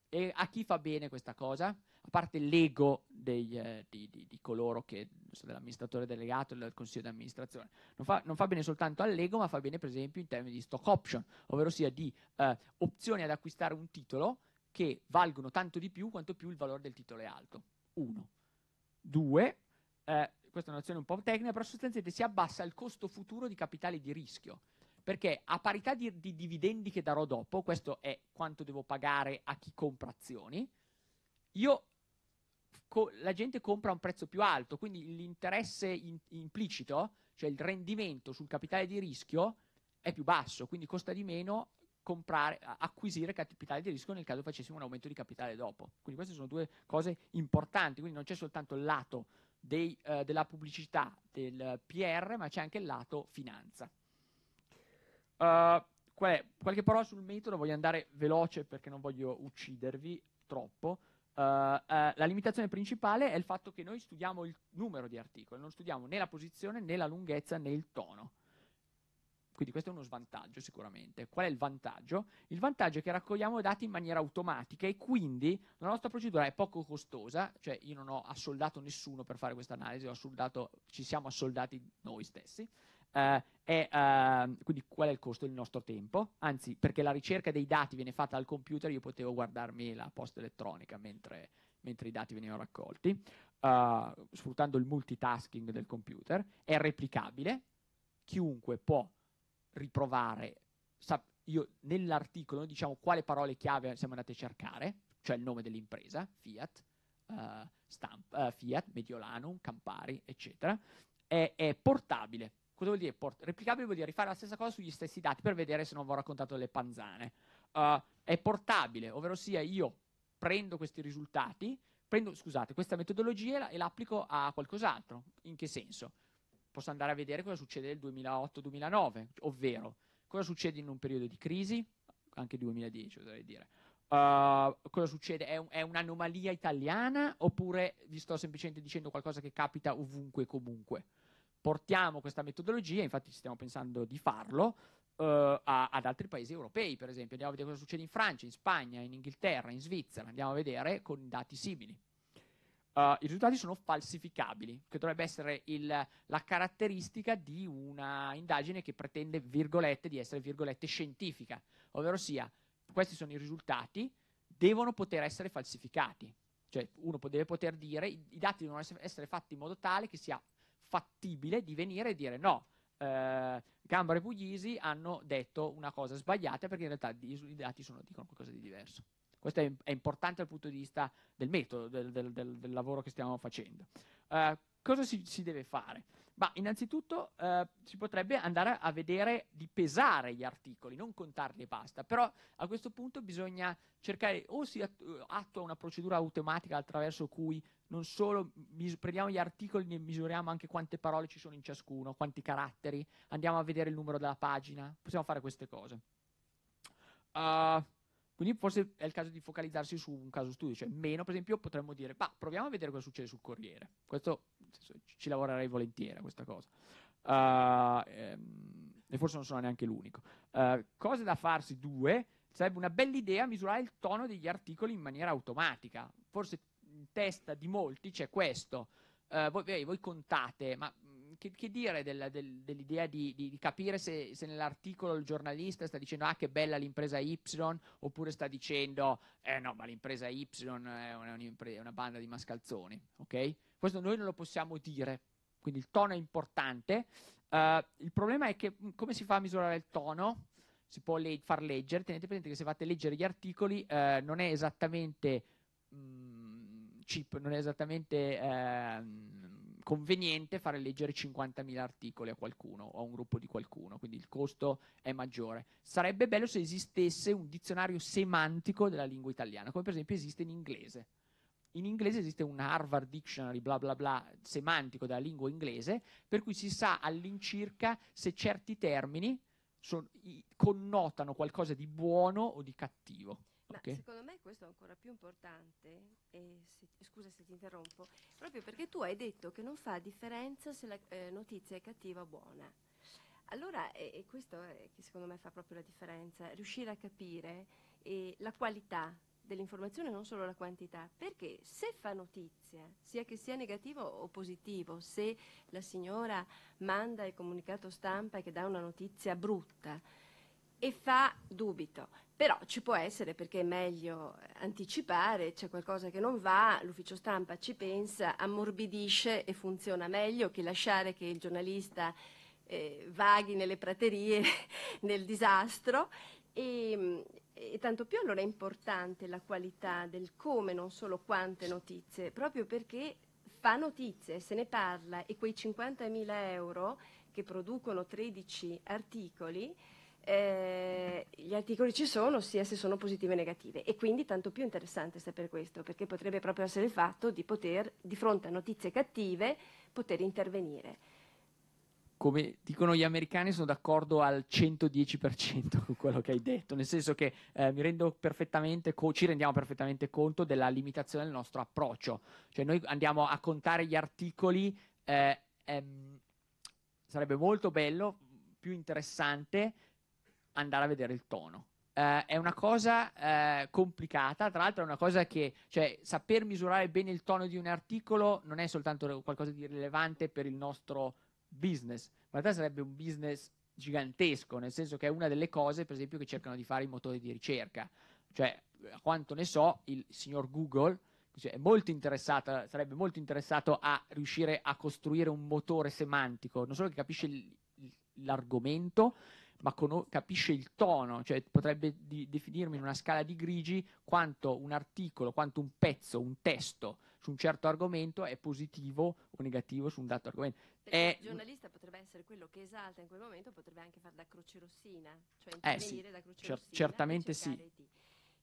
E a chi fa bene questa cosa? a parte l'ego degli, eh, di, di, di, coloro che, so, dell'amministratore delegato del consiglio di amministrazione, non fa, non fa, bene soltanto all'ego, ma fa bene per esempio in termini di stock option, ovvero sia di eh, opzioni ad acquistare un titolo che valgono tanto di più quanto più il valore del titolo è alto. Uno. Due, eh, questa è una un po' tecnica, però sostanzialmente si abbassa il costo futuro di capitali di rischio perché a parità di, di, dividendi che darò dopo, questo è quanto devo pagare a chi compra azioni, io co- la gente compra a un prezzo più alto, quindi l'interesse in- implicito, cioè il rendimento sul capitale di rischio, è più basso, quindi costa di meno comprare, acquisire capitale di rischio nel caso facessimo un aumento di capitale dopo. Quindi queste sono due cose importanti, quindi non c'è soltanto il lato dei, eh, della pubblicità del PR, ma c'è anche il lato finanza. Uh, qualche parola sul metodo, voglio andare veloce perché non voglio uccidervi troppo. Uh, la limitazione principale è il fatto che noi studiamo il numero di articoli, non studiamo né la posizione né la lunghezza né il tono. Quindi questo è uno svantaggio sicuramente. Qual è il vantaggio? Il vantaggio è che raccogliamo dati in maniera automatica e quindi la nostra procedura è poco costosa, cioè io non ho assoldato nessuno per fare questa analisi, ci siamo assoldati noi stessi, eh, è eh, quindi qual è il costo del nostro tempo, anzi perché la ricerca dei dati viene fatta al computer, io potevo guardarmi la posta elettronica mentre, mentre i dati venivano raccolti, uh, sfruttando il multitasking del computer, è replicabile, chiunque può riprovare, sap- io nell'articolo noi diciamo quale parole chiave siamo andati a cercare, cioè il nome dell'impresa, Fiat, uh, Stamp, uh, Fiat, Mediolanum, Campari, eccetera, è, è portabile, Cosa vuol dire port- replicabile? Vuol dire rifare la stessa cosa sugli stessi dati per vedere se non vi ho raccontato delle panzane. Uh, è portabile, ovvero sia io prendo questi risultati, prendo, scusate, questa metodologia e la, e la applico a qualcos'altro. In che senso? Posso andare a vedere cosa succede nel 2008-2009, ovvero cosa succede in un periodo di crisi, anche 2010 oserei dire. Uh, cosa succede? È, un, è, un'anomalia italiana oppure vi sto semplicemente dicendo qualcosa che capita ovunque e comunque? portiamo questa metodologia, infatti stiamo pensando di farlo, eh, a, ad altri paesi europei, per esempio. Andiamo a vedere cosa succede in Francia, in Spagna, in Inghilterra, in Svizzera, andiamo a vedere con dati simili. Uh, I risultati sono falsificabili, che dovrebbe essere il, la caratteristica di una indagine che pretende, virgolette, di essere, virgolette, scientifica. Ovvero sia, questi sono i risultati, devono poter essere falsificati. Cioè, uno deve poter dire, i, i dati devono essere fatti in modo tale che sia fattibile di venire e dire no, eh, Gambaro e Puglisi hanno detto una cosa sbagliata perché in realtà i dati sono, dicono qualcosa di diverso. Questo è, è, importante dal punto di vista del metodo, del, del, del, del lavoro che stiamo facendo. Eh, cosa si, si deve fare? Ma innanzitutto eh, si potrebbe andare a vedere di pesare gli articoli, non contarli e basta, però a questo punto bisogna cercare o si attua una procedura automatica attraverso cui non solo prendiamo gli articoli e misuriamo anche quante parole ci sono in ciascuno, quanti caratteri, andiamo a vedere il numero della pagina, possiamo fare queste cose. Uh, quindi forse è il caso di focalizzarsi su un caso studio, cioè meno per esempio potremmo dire, bah, proviamo a vedere cosa succede sul Corriere. Questo senso, ci lavorerei volentieri a questa cosa. Uh, ehm, e forse non sono neanche l'unico. Uh, cose da farsi due, sarebbe una bella idea misurare il tono degli articoli in maniera automatica. Forse in testa di molti c'è questo. Uh, voi, voi, contate, ma che, che dire del, del, dell'idea di, di, di, capire se, se nell'articolo il giornalista sta dicendo ah che bella l'impresa Y oppure sta dicendo eh no ma l'impresa Y è una, è una banda di mascalzoni, ok? Questo noi non lo possiamo dire, quindi il tono è importante. Uh, il problema è che mm, come si fa a misurare il tono? Si può le- far leggere, tenete presente che se fate leggere gli articoli uh, non è esattamente... Mh, mm, cheap, non è esattamente... Uh, conveniente fare leggere 50.000 articoli a qualcuno o a un gruppo di qualcuno, quindi il costo è maggiore. Sarebbe bello se esistesse un dizionario semantico della lingua italiana, come per esempio esiste in inglese. In inglese esiste un Harvard Dictionary, bla bla bla, semantico della lingua inglese, per cui si sa all'incirca se certi termini son, i, connotano qualcosa di buono o di cattivo. Ma okay?
secondo me questo è ancora più importante, se, scusa se ti interrompo, proprio perché tu hai detto che non fa differenza se la eh, notizia è cattiva o buona. Allora, e, e questo è, che secondo me fa proprio la differenza, riuscire a capire eh, la qualità dell'informazione, non solo la quantità, perché se fa notizia, sia che sia negativo o positivo, se la signora manda il comunicato stampa e che dà una notizia brutta, e fa dubito. Però ci può essere perché è meglio anticipare, c'è qualcosa che non va, l'ufficio stampa ci pensa, ammorbidisce e funziona meglio che lasciare che il giornalista eh, vaghi nelle praterie nel disastro. E, e tanto più allora è importante la qualità del come, non solo quante notizie, proprio perché fa notizie, se ne parla e quei 50.000 euro che producono 13 articoli eh, gli articoli ci sono sia se sono positive o negative e quindi tanto più interessante sapere questo perché potrebbe proprio essere il fatto di poter di fronte a notizie cattive poter intervenire
come dicono gli americani, sono d'accordo al 110% con quello che hai detto, nel senso che eh, co- ci rendiamo perfettamente conto della limitazione del nostro approccio. Cioè noi andiamo a contare gli articoli, eh, ehm, sarebbe molto bello, più interessante andare a vedere il tono. Uh, è una cosa uh, complicata, tra l'altro è una cosa che, cioè, saper misurare bene il tono di un articolo non è soltanto qualcosa di rilevante per il nostro business, ma in realtà sarebbe un business gigantesco, nel senso che è una delle cose, per esempio, che cercano di fare i motori di ricerca. Cioè, a quanto ne so, il signor Google cioè, molto sarebbe molto interessato a riuscire a costruire un motore semantico, non solo che capisce l- l'argomento, ma capisce il tono, cioè potrebbe di, definirmi in una scala di grigi quanto un articolo, quanto un pezzo, un testo su un certo argomento è positivo o negativo su un dato argomento. Perché è, il giornalista
potrebbe essere quello che esalta in quel momento, potrebbe anche fare da croce rossina, cioè intervenire eh sì, da crocerossina. Cer- certamente sì. Di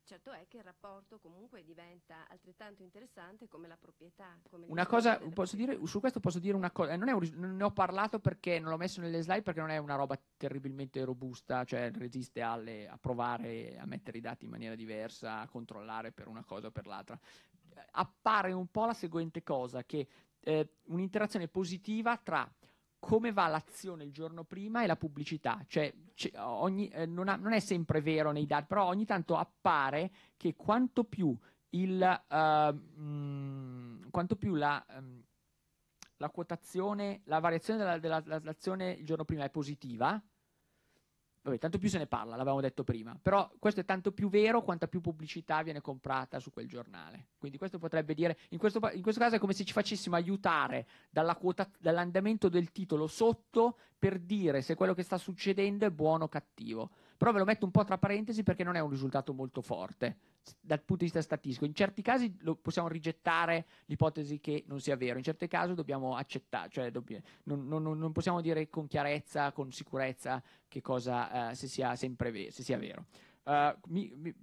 Certo è che il rapporto comunque diventa altrettanto interessante come la proprietà. Come una cosa,
posso dire, su questo posso dire una cosa, eh, non, un, non, ne ho parlato perché non l'ho messo nelle slide perché non è una roba terribilmente robusta, cioè resiste alle, a provare, a mettere i dati in maniera diversa, a controllare per una cosa o per l'altra. Appare un po' la seguente cosa, che eh, un'interazione positiva tra come va l'azione il giorno prima e la pubblicità. Cioè, ogni, eh, non, ha, non, è sempre vero nei dati, però ogni tanto appare che quanto più, il, uh, ehm, mh, mm, quanto più la, um, la, quotazione, la variazione della, della, dell'azione il giorno prima è positiva, vabbè, tanto più se ne parla, l'avevamo detto prima, però questo è tanto più vero quanta più pubblicità viene comprata su quel giornale. Quindi questo potrebbe dire, in questo, in questo caso è come se ci facessimo aiutare quota, dall'andamento del titolo sotto per dire se quello che sta succedendo è buono o cattivo però ve lo metto un po' tra parentesi perché non è un risultato molto forte dal punto di vista statistico. In certi casi possiamo rigettare l'ipotesi che non sia vero, in certi casi dobbiamo accettare, cioè dobb- non, non, non, possiamo dire con chiarezza, con sicurezza che cosa eh, se sia sempre vero, se sia vero. Uh, mi, mi,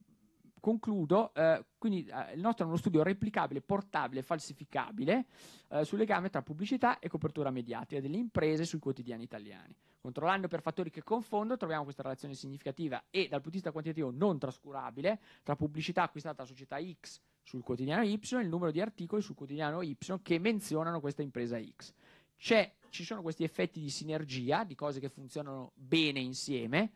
concludo, eh, quindi eh, il nostro è uno studio replicabile, portabile, falsificabile eh, sul legame tra pubblicità e copertura mediatica delle imprese sui quotidiani italiani. Controllando per fattori che confondo, troviamo questa relazione significativa e dal punto di vista quantitativo non trascurabile tra pubblicità acquistata da società X sul quotidiano Y e il numero di articoli sul quotidiano Y che menzionano questa impresa X. C'è, ci sono questi effetti di sinergia, di cose che funzionano bene insieme,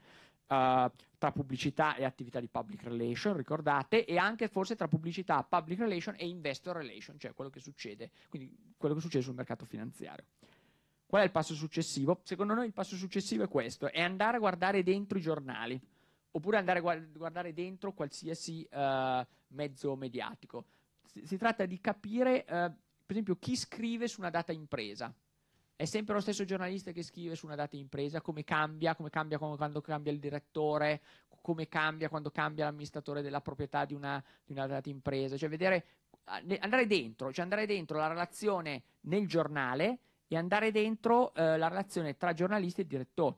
uh, tra pubblicità e attività di public relation, ricordate, e anche forse tra pubblicità, public relation e investor relation, cioè quello che succede, quindi quello che succede sul mercato finanziario. Qual è il passo successivo? Secondo noi il passo successivo è questo, è andare a guardare dentro i giornali, oppure andare a guardare dentro qualsiasi uh, mezzo mediatico. Si, si, tratta di capire, uh, per esempio, chi scrive su una data impresa, è sempre lo stesso giornalista che scrive su una data impresa, come cambia, come cambia quando cambia il direttore, come cambia quando cambia l'amministratore della proprietà di una, di una data impresa. Cioè vedere, andare dentro, cioè andare dentro la relazione nel giornale e andare dentro eh, la relazione tra giornalista e direttore.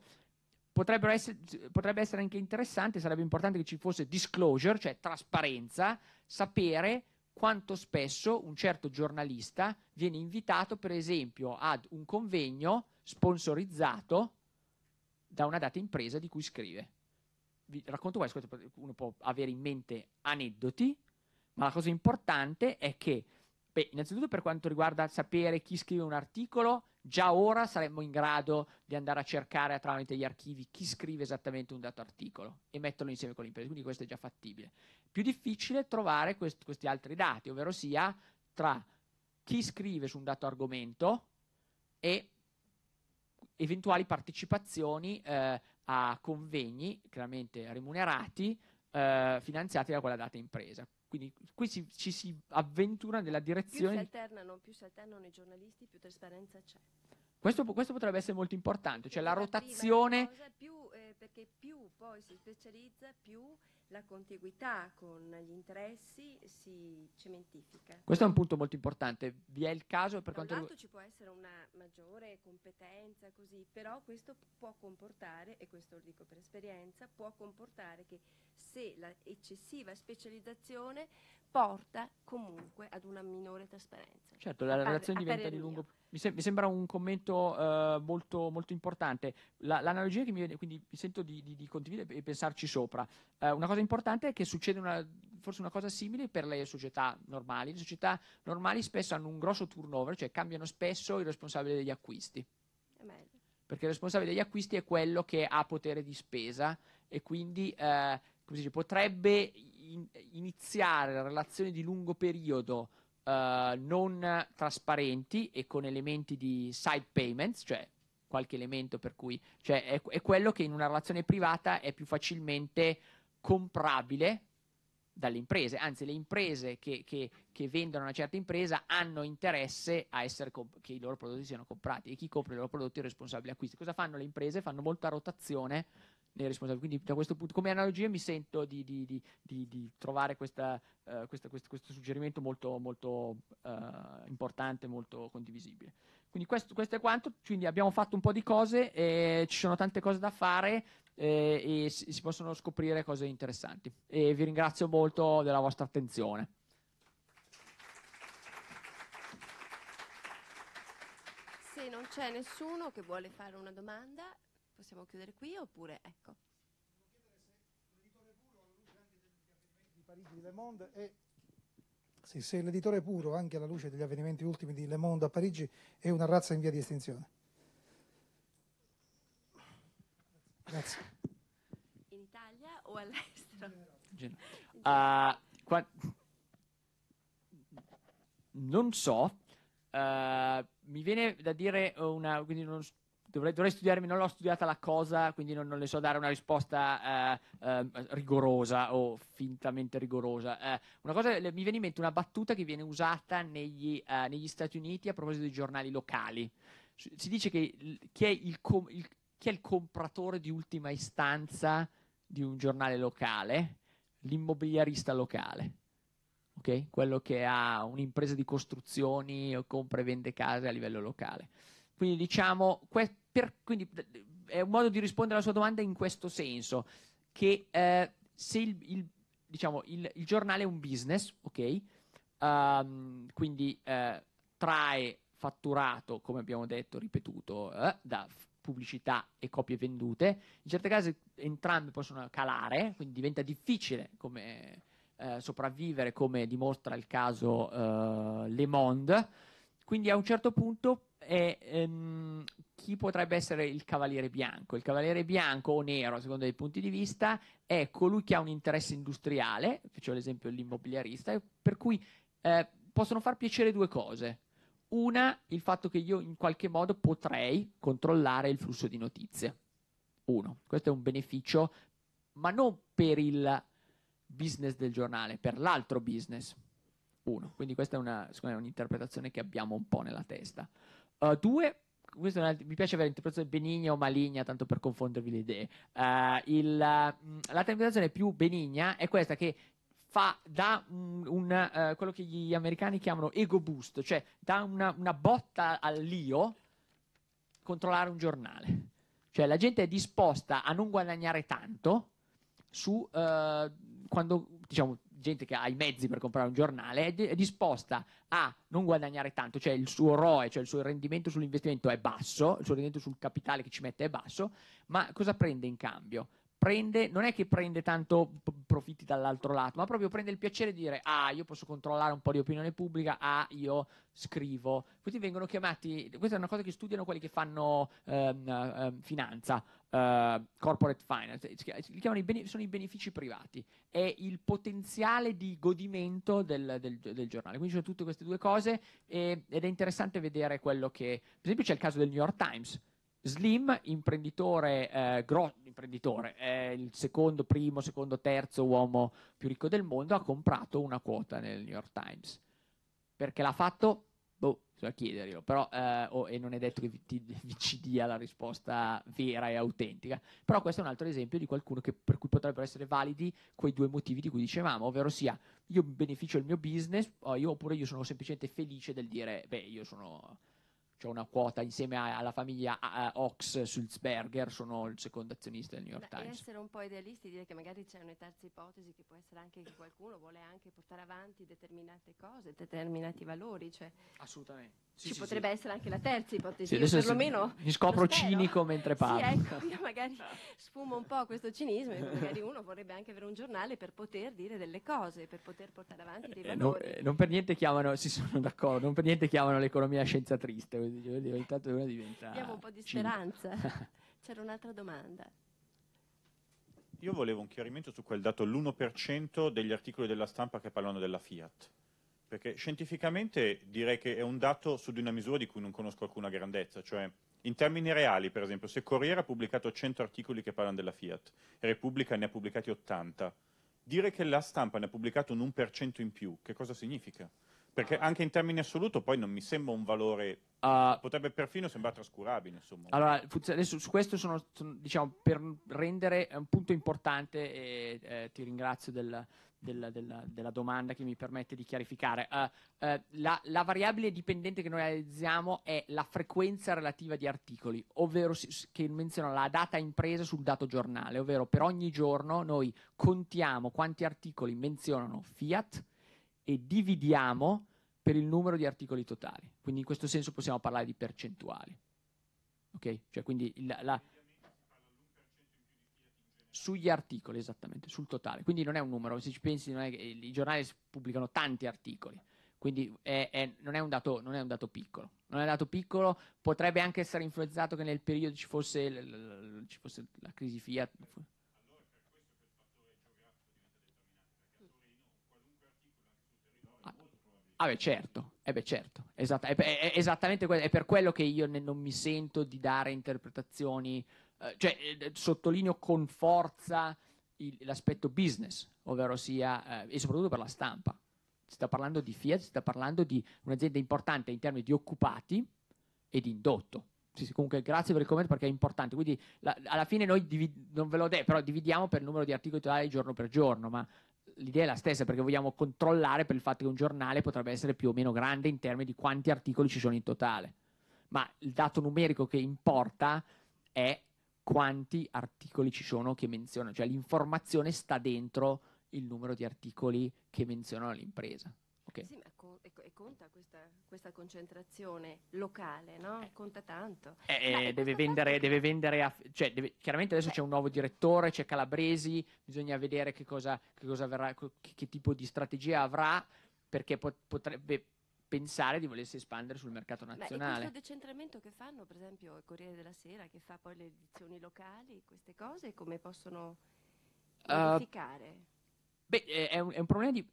Essere, potrebbe essere anche interessante, sarebbe importante che ci fosse disclosure, cioè trasparenza, sapere quanto spesso un certo giornalista viene invitato, per esempio, ad un convegno sponsorizzato da una data impresa di cui scrive. Vi racconto questo, uno può avere in mente aneddoti, ma la cosa importante è che, beh, innanzitutto per quanto riguarda sapere chi scrive un articolo, già ora saremmo in grado di andare a cercare tramite gli archivi chi scrive esattamente un dato articolo e metterlo insieme con l'impresa, quindi questo è già fattibile più difficile trovare quest- questi altri dati, ovvero sia tra chi scrive su un dato argomento e eventuali partecipazioni eh, a convegni, chiaramente remunerati, eh, finanziati da quella data impresa. Quindi qui si, ci si avventura nella direzione... Più si
alternano, più si alternano i giornalisti, più trasparenza c'è.
Questo, questo, potrebbe essere molto importante, cioè la rotazione...
Prima, più, eh, perché più poi si specializza, più la contiguità con gli interessi si cementifica. Questo è un punto molto importante. Vi è il caso per da quanto riguarda... ci può essere una maggiore competenza, così, però questo può comportare, e questo lo dico per esperienza, può comportare che se l'eccessiva specializzazione porta comunque ad una minore trasparenza. Certo, la, relazione diventa di lungo...
Mi, sem mi, sembra un commento uh, molto, molto, importante. l'analogia la che mi viene, quindi mi sento di, di, di condividere e pensarci sopra. Uh, una cosa importante è che succede una, forse una cosa simile per le società normali. Le società normali spesso hanno un grosso turnover, cioè cambiano spesso il responsabile degli acquisti. Perché il responsabile degli acquisti è quello che ha potere di spesa e quindi... Uh, come si dice, potrebbe in, iniziare la relazione di lungo periodo uh, non trasparenti e con elementi di side payments, cioè qualche elemento per cui cioè è, è quello che in una relazione privata è più facilmente comprabile dalle imprese, anzi le imprese che, che, che, vendono una certa impresa hanno interesse a essere comp- che i loro prodotti siano comprati e chi compra i loro prodotti è responsabile acquisti. Cosa fanno le imprese? Fanno molta rotazione responsabile. Quindi da questo punto, come analogia mi sento di, di, di, di trovare questa, uh, questa, questo, questo, suggerimento molto, molto uh, importante, molto condivisibile. Quindi questo, questo, è quanto, quindi abbiamo fatto un po' di cose, eh, ci sono tante cose da fare eh, e si, si possono scoprire cose interessanti. E vi ringrazio molto della vostra attenzione.
Se non c'è nessuno che vuole fare una domanda, possiamo chiudere qui oppure ecco. Parigi Le Monde è sì, se l'editore puro, anche alla luce degli avvenimenti ultimi di Le Monde a Parigi, è una razza in via di estinzione. Grazie.
In Italia
o all'estero? Uh, qua... Non so, uh, mi viene da dire una, quindi non, dovrei, dovrei, studiarmi, non l'ho studiata la cosa, quindi non, non le so dare una risposta eh, eh, rigorosa o fintamente rigorosa. Eh, una cosa, mi viene in mente una battuta che viene usata negli, eh, negli Stati Uniti a proposito dei giornali locali. Si dice che chi è il, com, il, chi è il compratore di ultima istanza di un giornale locale? L'immobiliarista locale. Okay? quello che ha un'impresa di costruzioni o compra e vende case a livello locale. Quindi diciamo, que- per, quindi, è un modo di rispondere alla sua domanda in questo senso, che eh, se il, il, diciamo, il, il, giornale è un business, ok? Um, quindi eh, trae fatturato, come abbiamo detto, ripetuto, eh, da pubblicità e copie vendute. In certi casi entrambi possono calare, quindi diventa difficile come, eh, sopravvivere, come dimostra il caso eh, Le Monde. Quindi a un certo punto è ehm, chi potrebbe essere il cavaliere bianco. Il cavaliere bianco o nero, secondo dei punti di vista, è colui che ha un interesse industriale, faccio l'esempio l'immobiliarista, per cui eh, possono far piacere due cose. Una, il fatto che io in qualche modo potrei controllare il flusso di notizie. Uno, questo è un beneficio, ma non per il business del giornale, per l'altro business. Uno, quindi questa è, una, è un'interpretazione che abbiamo un po' nella testa. Uh, due, una, mi piace avere interpretazione benigna o maligna, tanto per confondervi le idee. Uh, il, mm, l'altra interpretazione più benigna è questa che fa, da un, un uh, quello che gli americani chiamano ego boost, cioè da una, una botta all'io controllare un giornale. Cioè la gente è disposta a non guadagnare tanto su uh, quando diciamo gente che ha i mezzi per comprare un giornale, è, è disposta a non guadagnare tanto, cioè il suo ROE, cioè il suo rendimento sull'investimento è basso, il suo rendimento sul capitale che ci mette è basso, ma cosa prende in cambio? Prende, non è che prende tanto profitti dall'altro lato, ma proprio prende il piacere di dire ah, io posso controllare un po' di opinione pubblica, ah, io scrivo. Questi vengono chiamati, questa è una cosa che studiano quelli che fanno ehm, ehm, finanza, eh, corporate finance, eh, eh, chiamano, sono i benefici privati, è il potenziale di godimento del, del, del giornale. Quindi ci sono tutte queste due cose e, ed è interessante vedere quello che, per esempio c'è il caso del New York Times, Slim, imprenditore, eh, gro- imprenditore eh, il secondo, primo, secondo, terzo uomo più ricco del mondo, ha comprato una quota nel New York Times. Perché l'ha fatto? Boh, bisogna chiederglielo, però, eh, oh, e non è detto che vi, ti, vi, ci dia la risposta vera e autentica, però questo è un altro esempio di qualcuno che, per cui potrebbero essere validi quei due motivi di cui dicevamo, ovvero sia io beneficio il mio business, io, oppure io sono semplicemente felice del dire, beh, io sono c'è una quota insieme alla famiglia Ox Sulzberger, sono il secondo azionista del New York Beh, Times.
essere un po' idealisti, dire che magari c'è una terza ipotesi che può essere anche che qualcuno vuole anche portare avanti determinate cose, determinati valori. Cioè Assolutamente. Sì, ci sì, potrebbe sì. essere anche la terza ipotesi, io perlomeno... Mi scopro cinico mentre parlo. Sì, ecco, io magari sfumo un po' questo cinismo e magari uno vorrebbe anche avere un giornale per poter dire delle cose, per poter portare avanti dei eh, valori. Eh,
non, eh, non, per niente chiamano, si sono d'accordo, non per niente chiamano l'economia scienza triste, voglio dire, ogni tanto una diventa... Abbiamo un po' di
speranza. C'era un'altra domanda.
Io volevo un chiarimento su quel dato, l'1% degli articoli della stampa che parlano della Fiat. Perché scientificamente direi che è un dato su di una misura di cui non conosco alcuna grandezza, cioè in termini reali, per esempio, se Corriere ha pubblicato 100 articoli che parlano della Fiat e Repubblica ne ha pubblicati 80, dire che la stampa ne ha pubblicato un 1% in più, che cosa significa? Perché ah. anche in termini assoluto poi non mi sembra un valore Uh, Potrebbe perfino sembrare trascurabile, insomma. Allora, adesso su questo sono, sono diciamo, per rendere un punto importante e eh, ti ringrazio del, del, del, della domanda che mi permette di chiarificare. Uh, uh, la, la, variabile dipendente che noi analizziamo è la frequenza relativa di articoli, ovvero si, che menziona la data impresa sul dato giornale, ovvero per ogni giorno noi contiamo quanti articoli menzionano Fiat e dividiamo per il numero di articoli totali. Quindi in questo senso possiamo parlare di percentuali. Ok? Cioè quindi la, la sugli articoli, esattamente, sul totale. Quindi non è un numero, se ci pensi, non è che, i giornali pubblicano tanti articoli, quindi è, è, non, è dato, non, è un dato, piccolo. Non è un dato piccolo, potrebbe anche essere influenzato che nel periodo ci fosse, l, l, l, ci fosse la crisi Fiat, Ah beh certo, eh beh, certo. Esatt- è, è, è, esattamente que- è per quello che io ne- non mi sento di dare interpretazioni, eh, cioè eh, sottolineo con forza il, l'aspetto business, ovvero sia, eh, e soprattutto per la stampa. Si sta parlando di Fiat, si sta parlando di un'azienda importante in termini di occupati e di indotto. Sì, sì, comunque grazie per il commento perché è importante. Quindi la, alla fine noi divid- non ve lo de, però dividiamo per il numero di articoli totali giorno per giorno, ma l'idea è la stessa perché vogliamo controllare per il fatto che un giornale potrebbe essere più o meno grande in termini di quanti articoli ci sono in totale, ma il dato numerico che importa è quanti articoli ci sono che menzionano, cioè l'informazione sta dentro il numero di articoli che menzionano l'impresa. Okay. Sì,
ma e, e conta questa, questa, concentrazione locale, no? Eh. Conta tanto.
Eh, eh, deve, vendere, deve, vendere, a, cioè, deve, chiaramente adesso c'è un nuovo direttore, c'è Calabresi, bisogna vedere che cosa, che cosa verrà, che, che, tipo di strategia avrà, perché pot, potrebbe pensare di volersi espandere sul mercato nazionale. Ma questo
decentramento che fanno, per esempio, il Corriere della Sera, che fa poi le edizioni locali, queste cose, come possono eh, modificare? Uh,
beh, eh, è un, è un problema di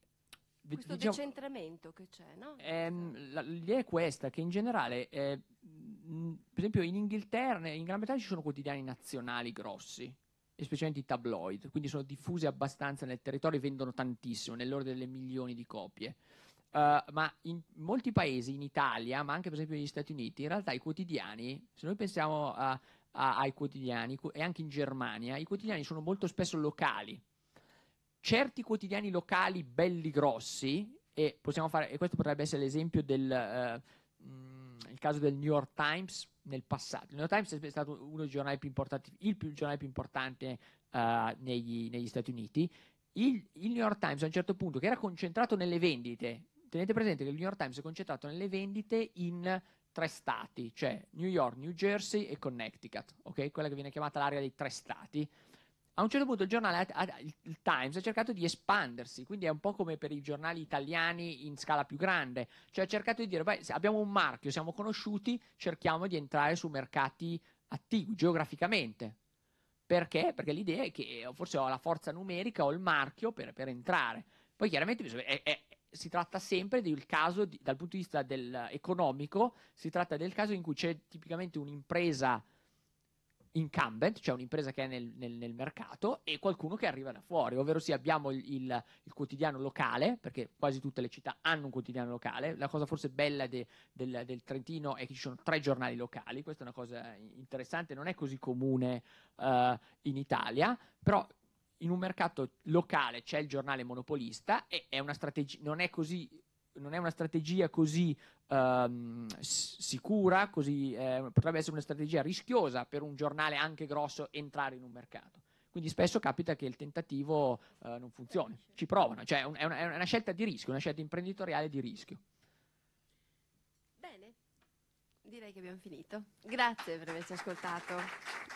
questo diciamo,
decentramento che c'è, no?
Ehm, la, l'idea è questa, che in generale, eh,
mh,
per esempio in Inghilterra, in Gran Bretagna ci sono quotidiani nazionali grossi, specialmente i tabloid, quindi sono diffusi abbastanza nel territorio e vendono tantissimo, nell'ordine delle milioni di copie. Uh, ma in molti paesi, in Italia, ma anche per esempio negli Stati Uniti, in realtà i quotidiani, se noi pensiamo a, a, ai quotidiani, e anche in Germania, i quotidiani sono molto spesso locali, certi quotidiani locali belli grossi, e, fare, e questo potrebbe essere l'esempio del uh, eh, mh, mm, il caso del New York Times nel passato. Il New York Times è stato uno dei giornali più importanti, il, più, giornale più importante uh, negli, negli, Stati Uniti. Il, il New York Times a un certo punto, che era concentrato nelle vendite, tenete presente che il New York Times è concentrato nelle vendite in tre stati, cioè New York, New Jersey e Connecticut, ok? Quella che viene chiamata l'area dei tre stati a un certo punto il giornale il Times ha cercato di espandersi, quindi è un po' come per i giornali italiani in scala più grande, cioè ha cercato di dire, beh, abbiamo un marchio, siamo conosciuti, cerchiamo di entrare su mercati attivi geograficamente. Perché? Perché l'idea è che forse ho la forza numerica, o il marchio per, per entrare. Poi chiaramente bisogna, è, è, si tratta sempre del caso, di, dal punto di vista del, economico, si tratta del caso in cui c'è tipicamente un'impresa incumbent, cioè un'impresa che è nel, nel, nel, mercato, e qualcuno che arriva da fuori, ovvero sì, abbiamo il, il, il, quotidiano locale, perché quasi tutte le città hanno un quotidiano locale. La cosa forse bella de, del, del, Trentino è che ci sono tre giornali locali, questa è una cosa interessante, non è così comune uh, in Italia, però in un mercato locale c'è il giornale monopolista e è una strategia, non è così non è una strategia così ehm, sicura, così, eh, potrebbe essere una strategia rischiosa per un giornale anche grosso entrare in un mercato. Quindi spesso capita che il tentativo eh, non funzioni, ci provano, cioè un, è, una, è, una, scelta di rischio, una scelta imprenditoriale di rischio.
Bene, direi che abbiamo finito. Grazie per averci ascoltato.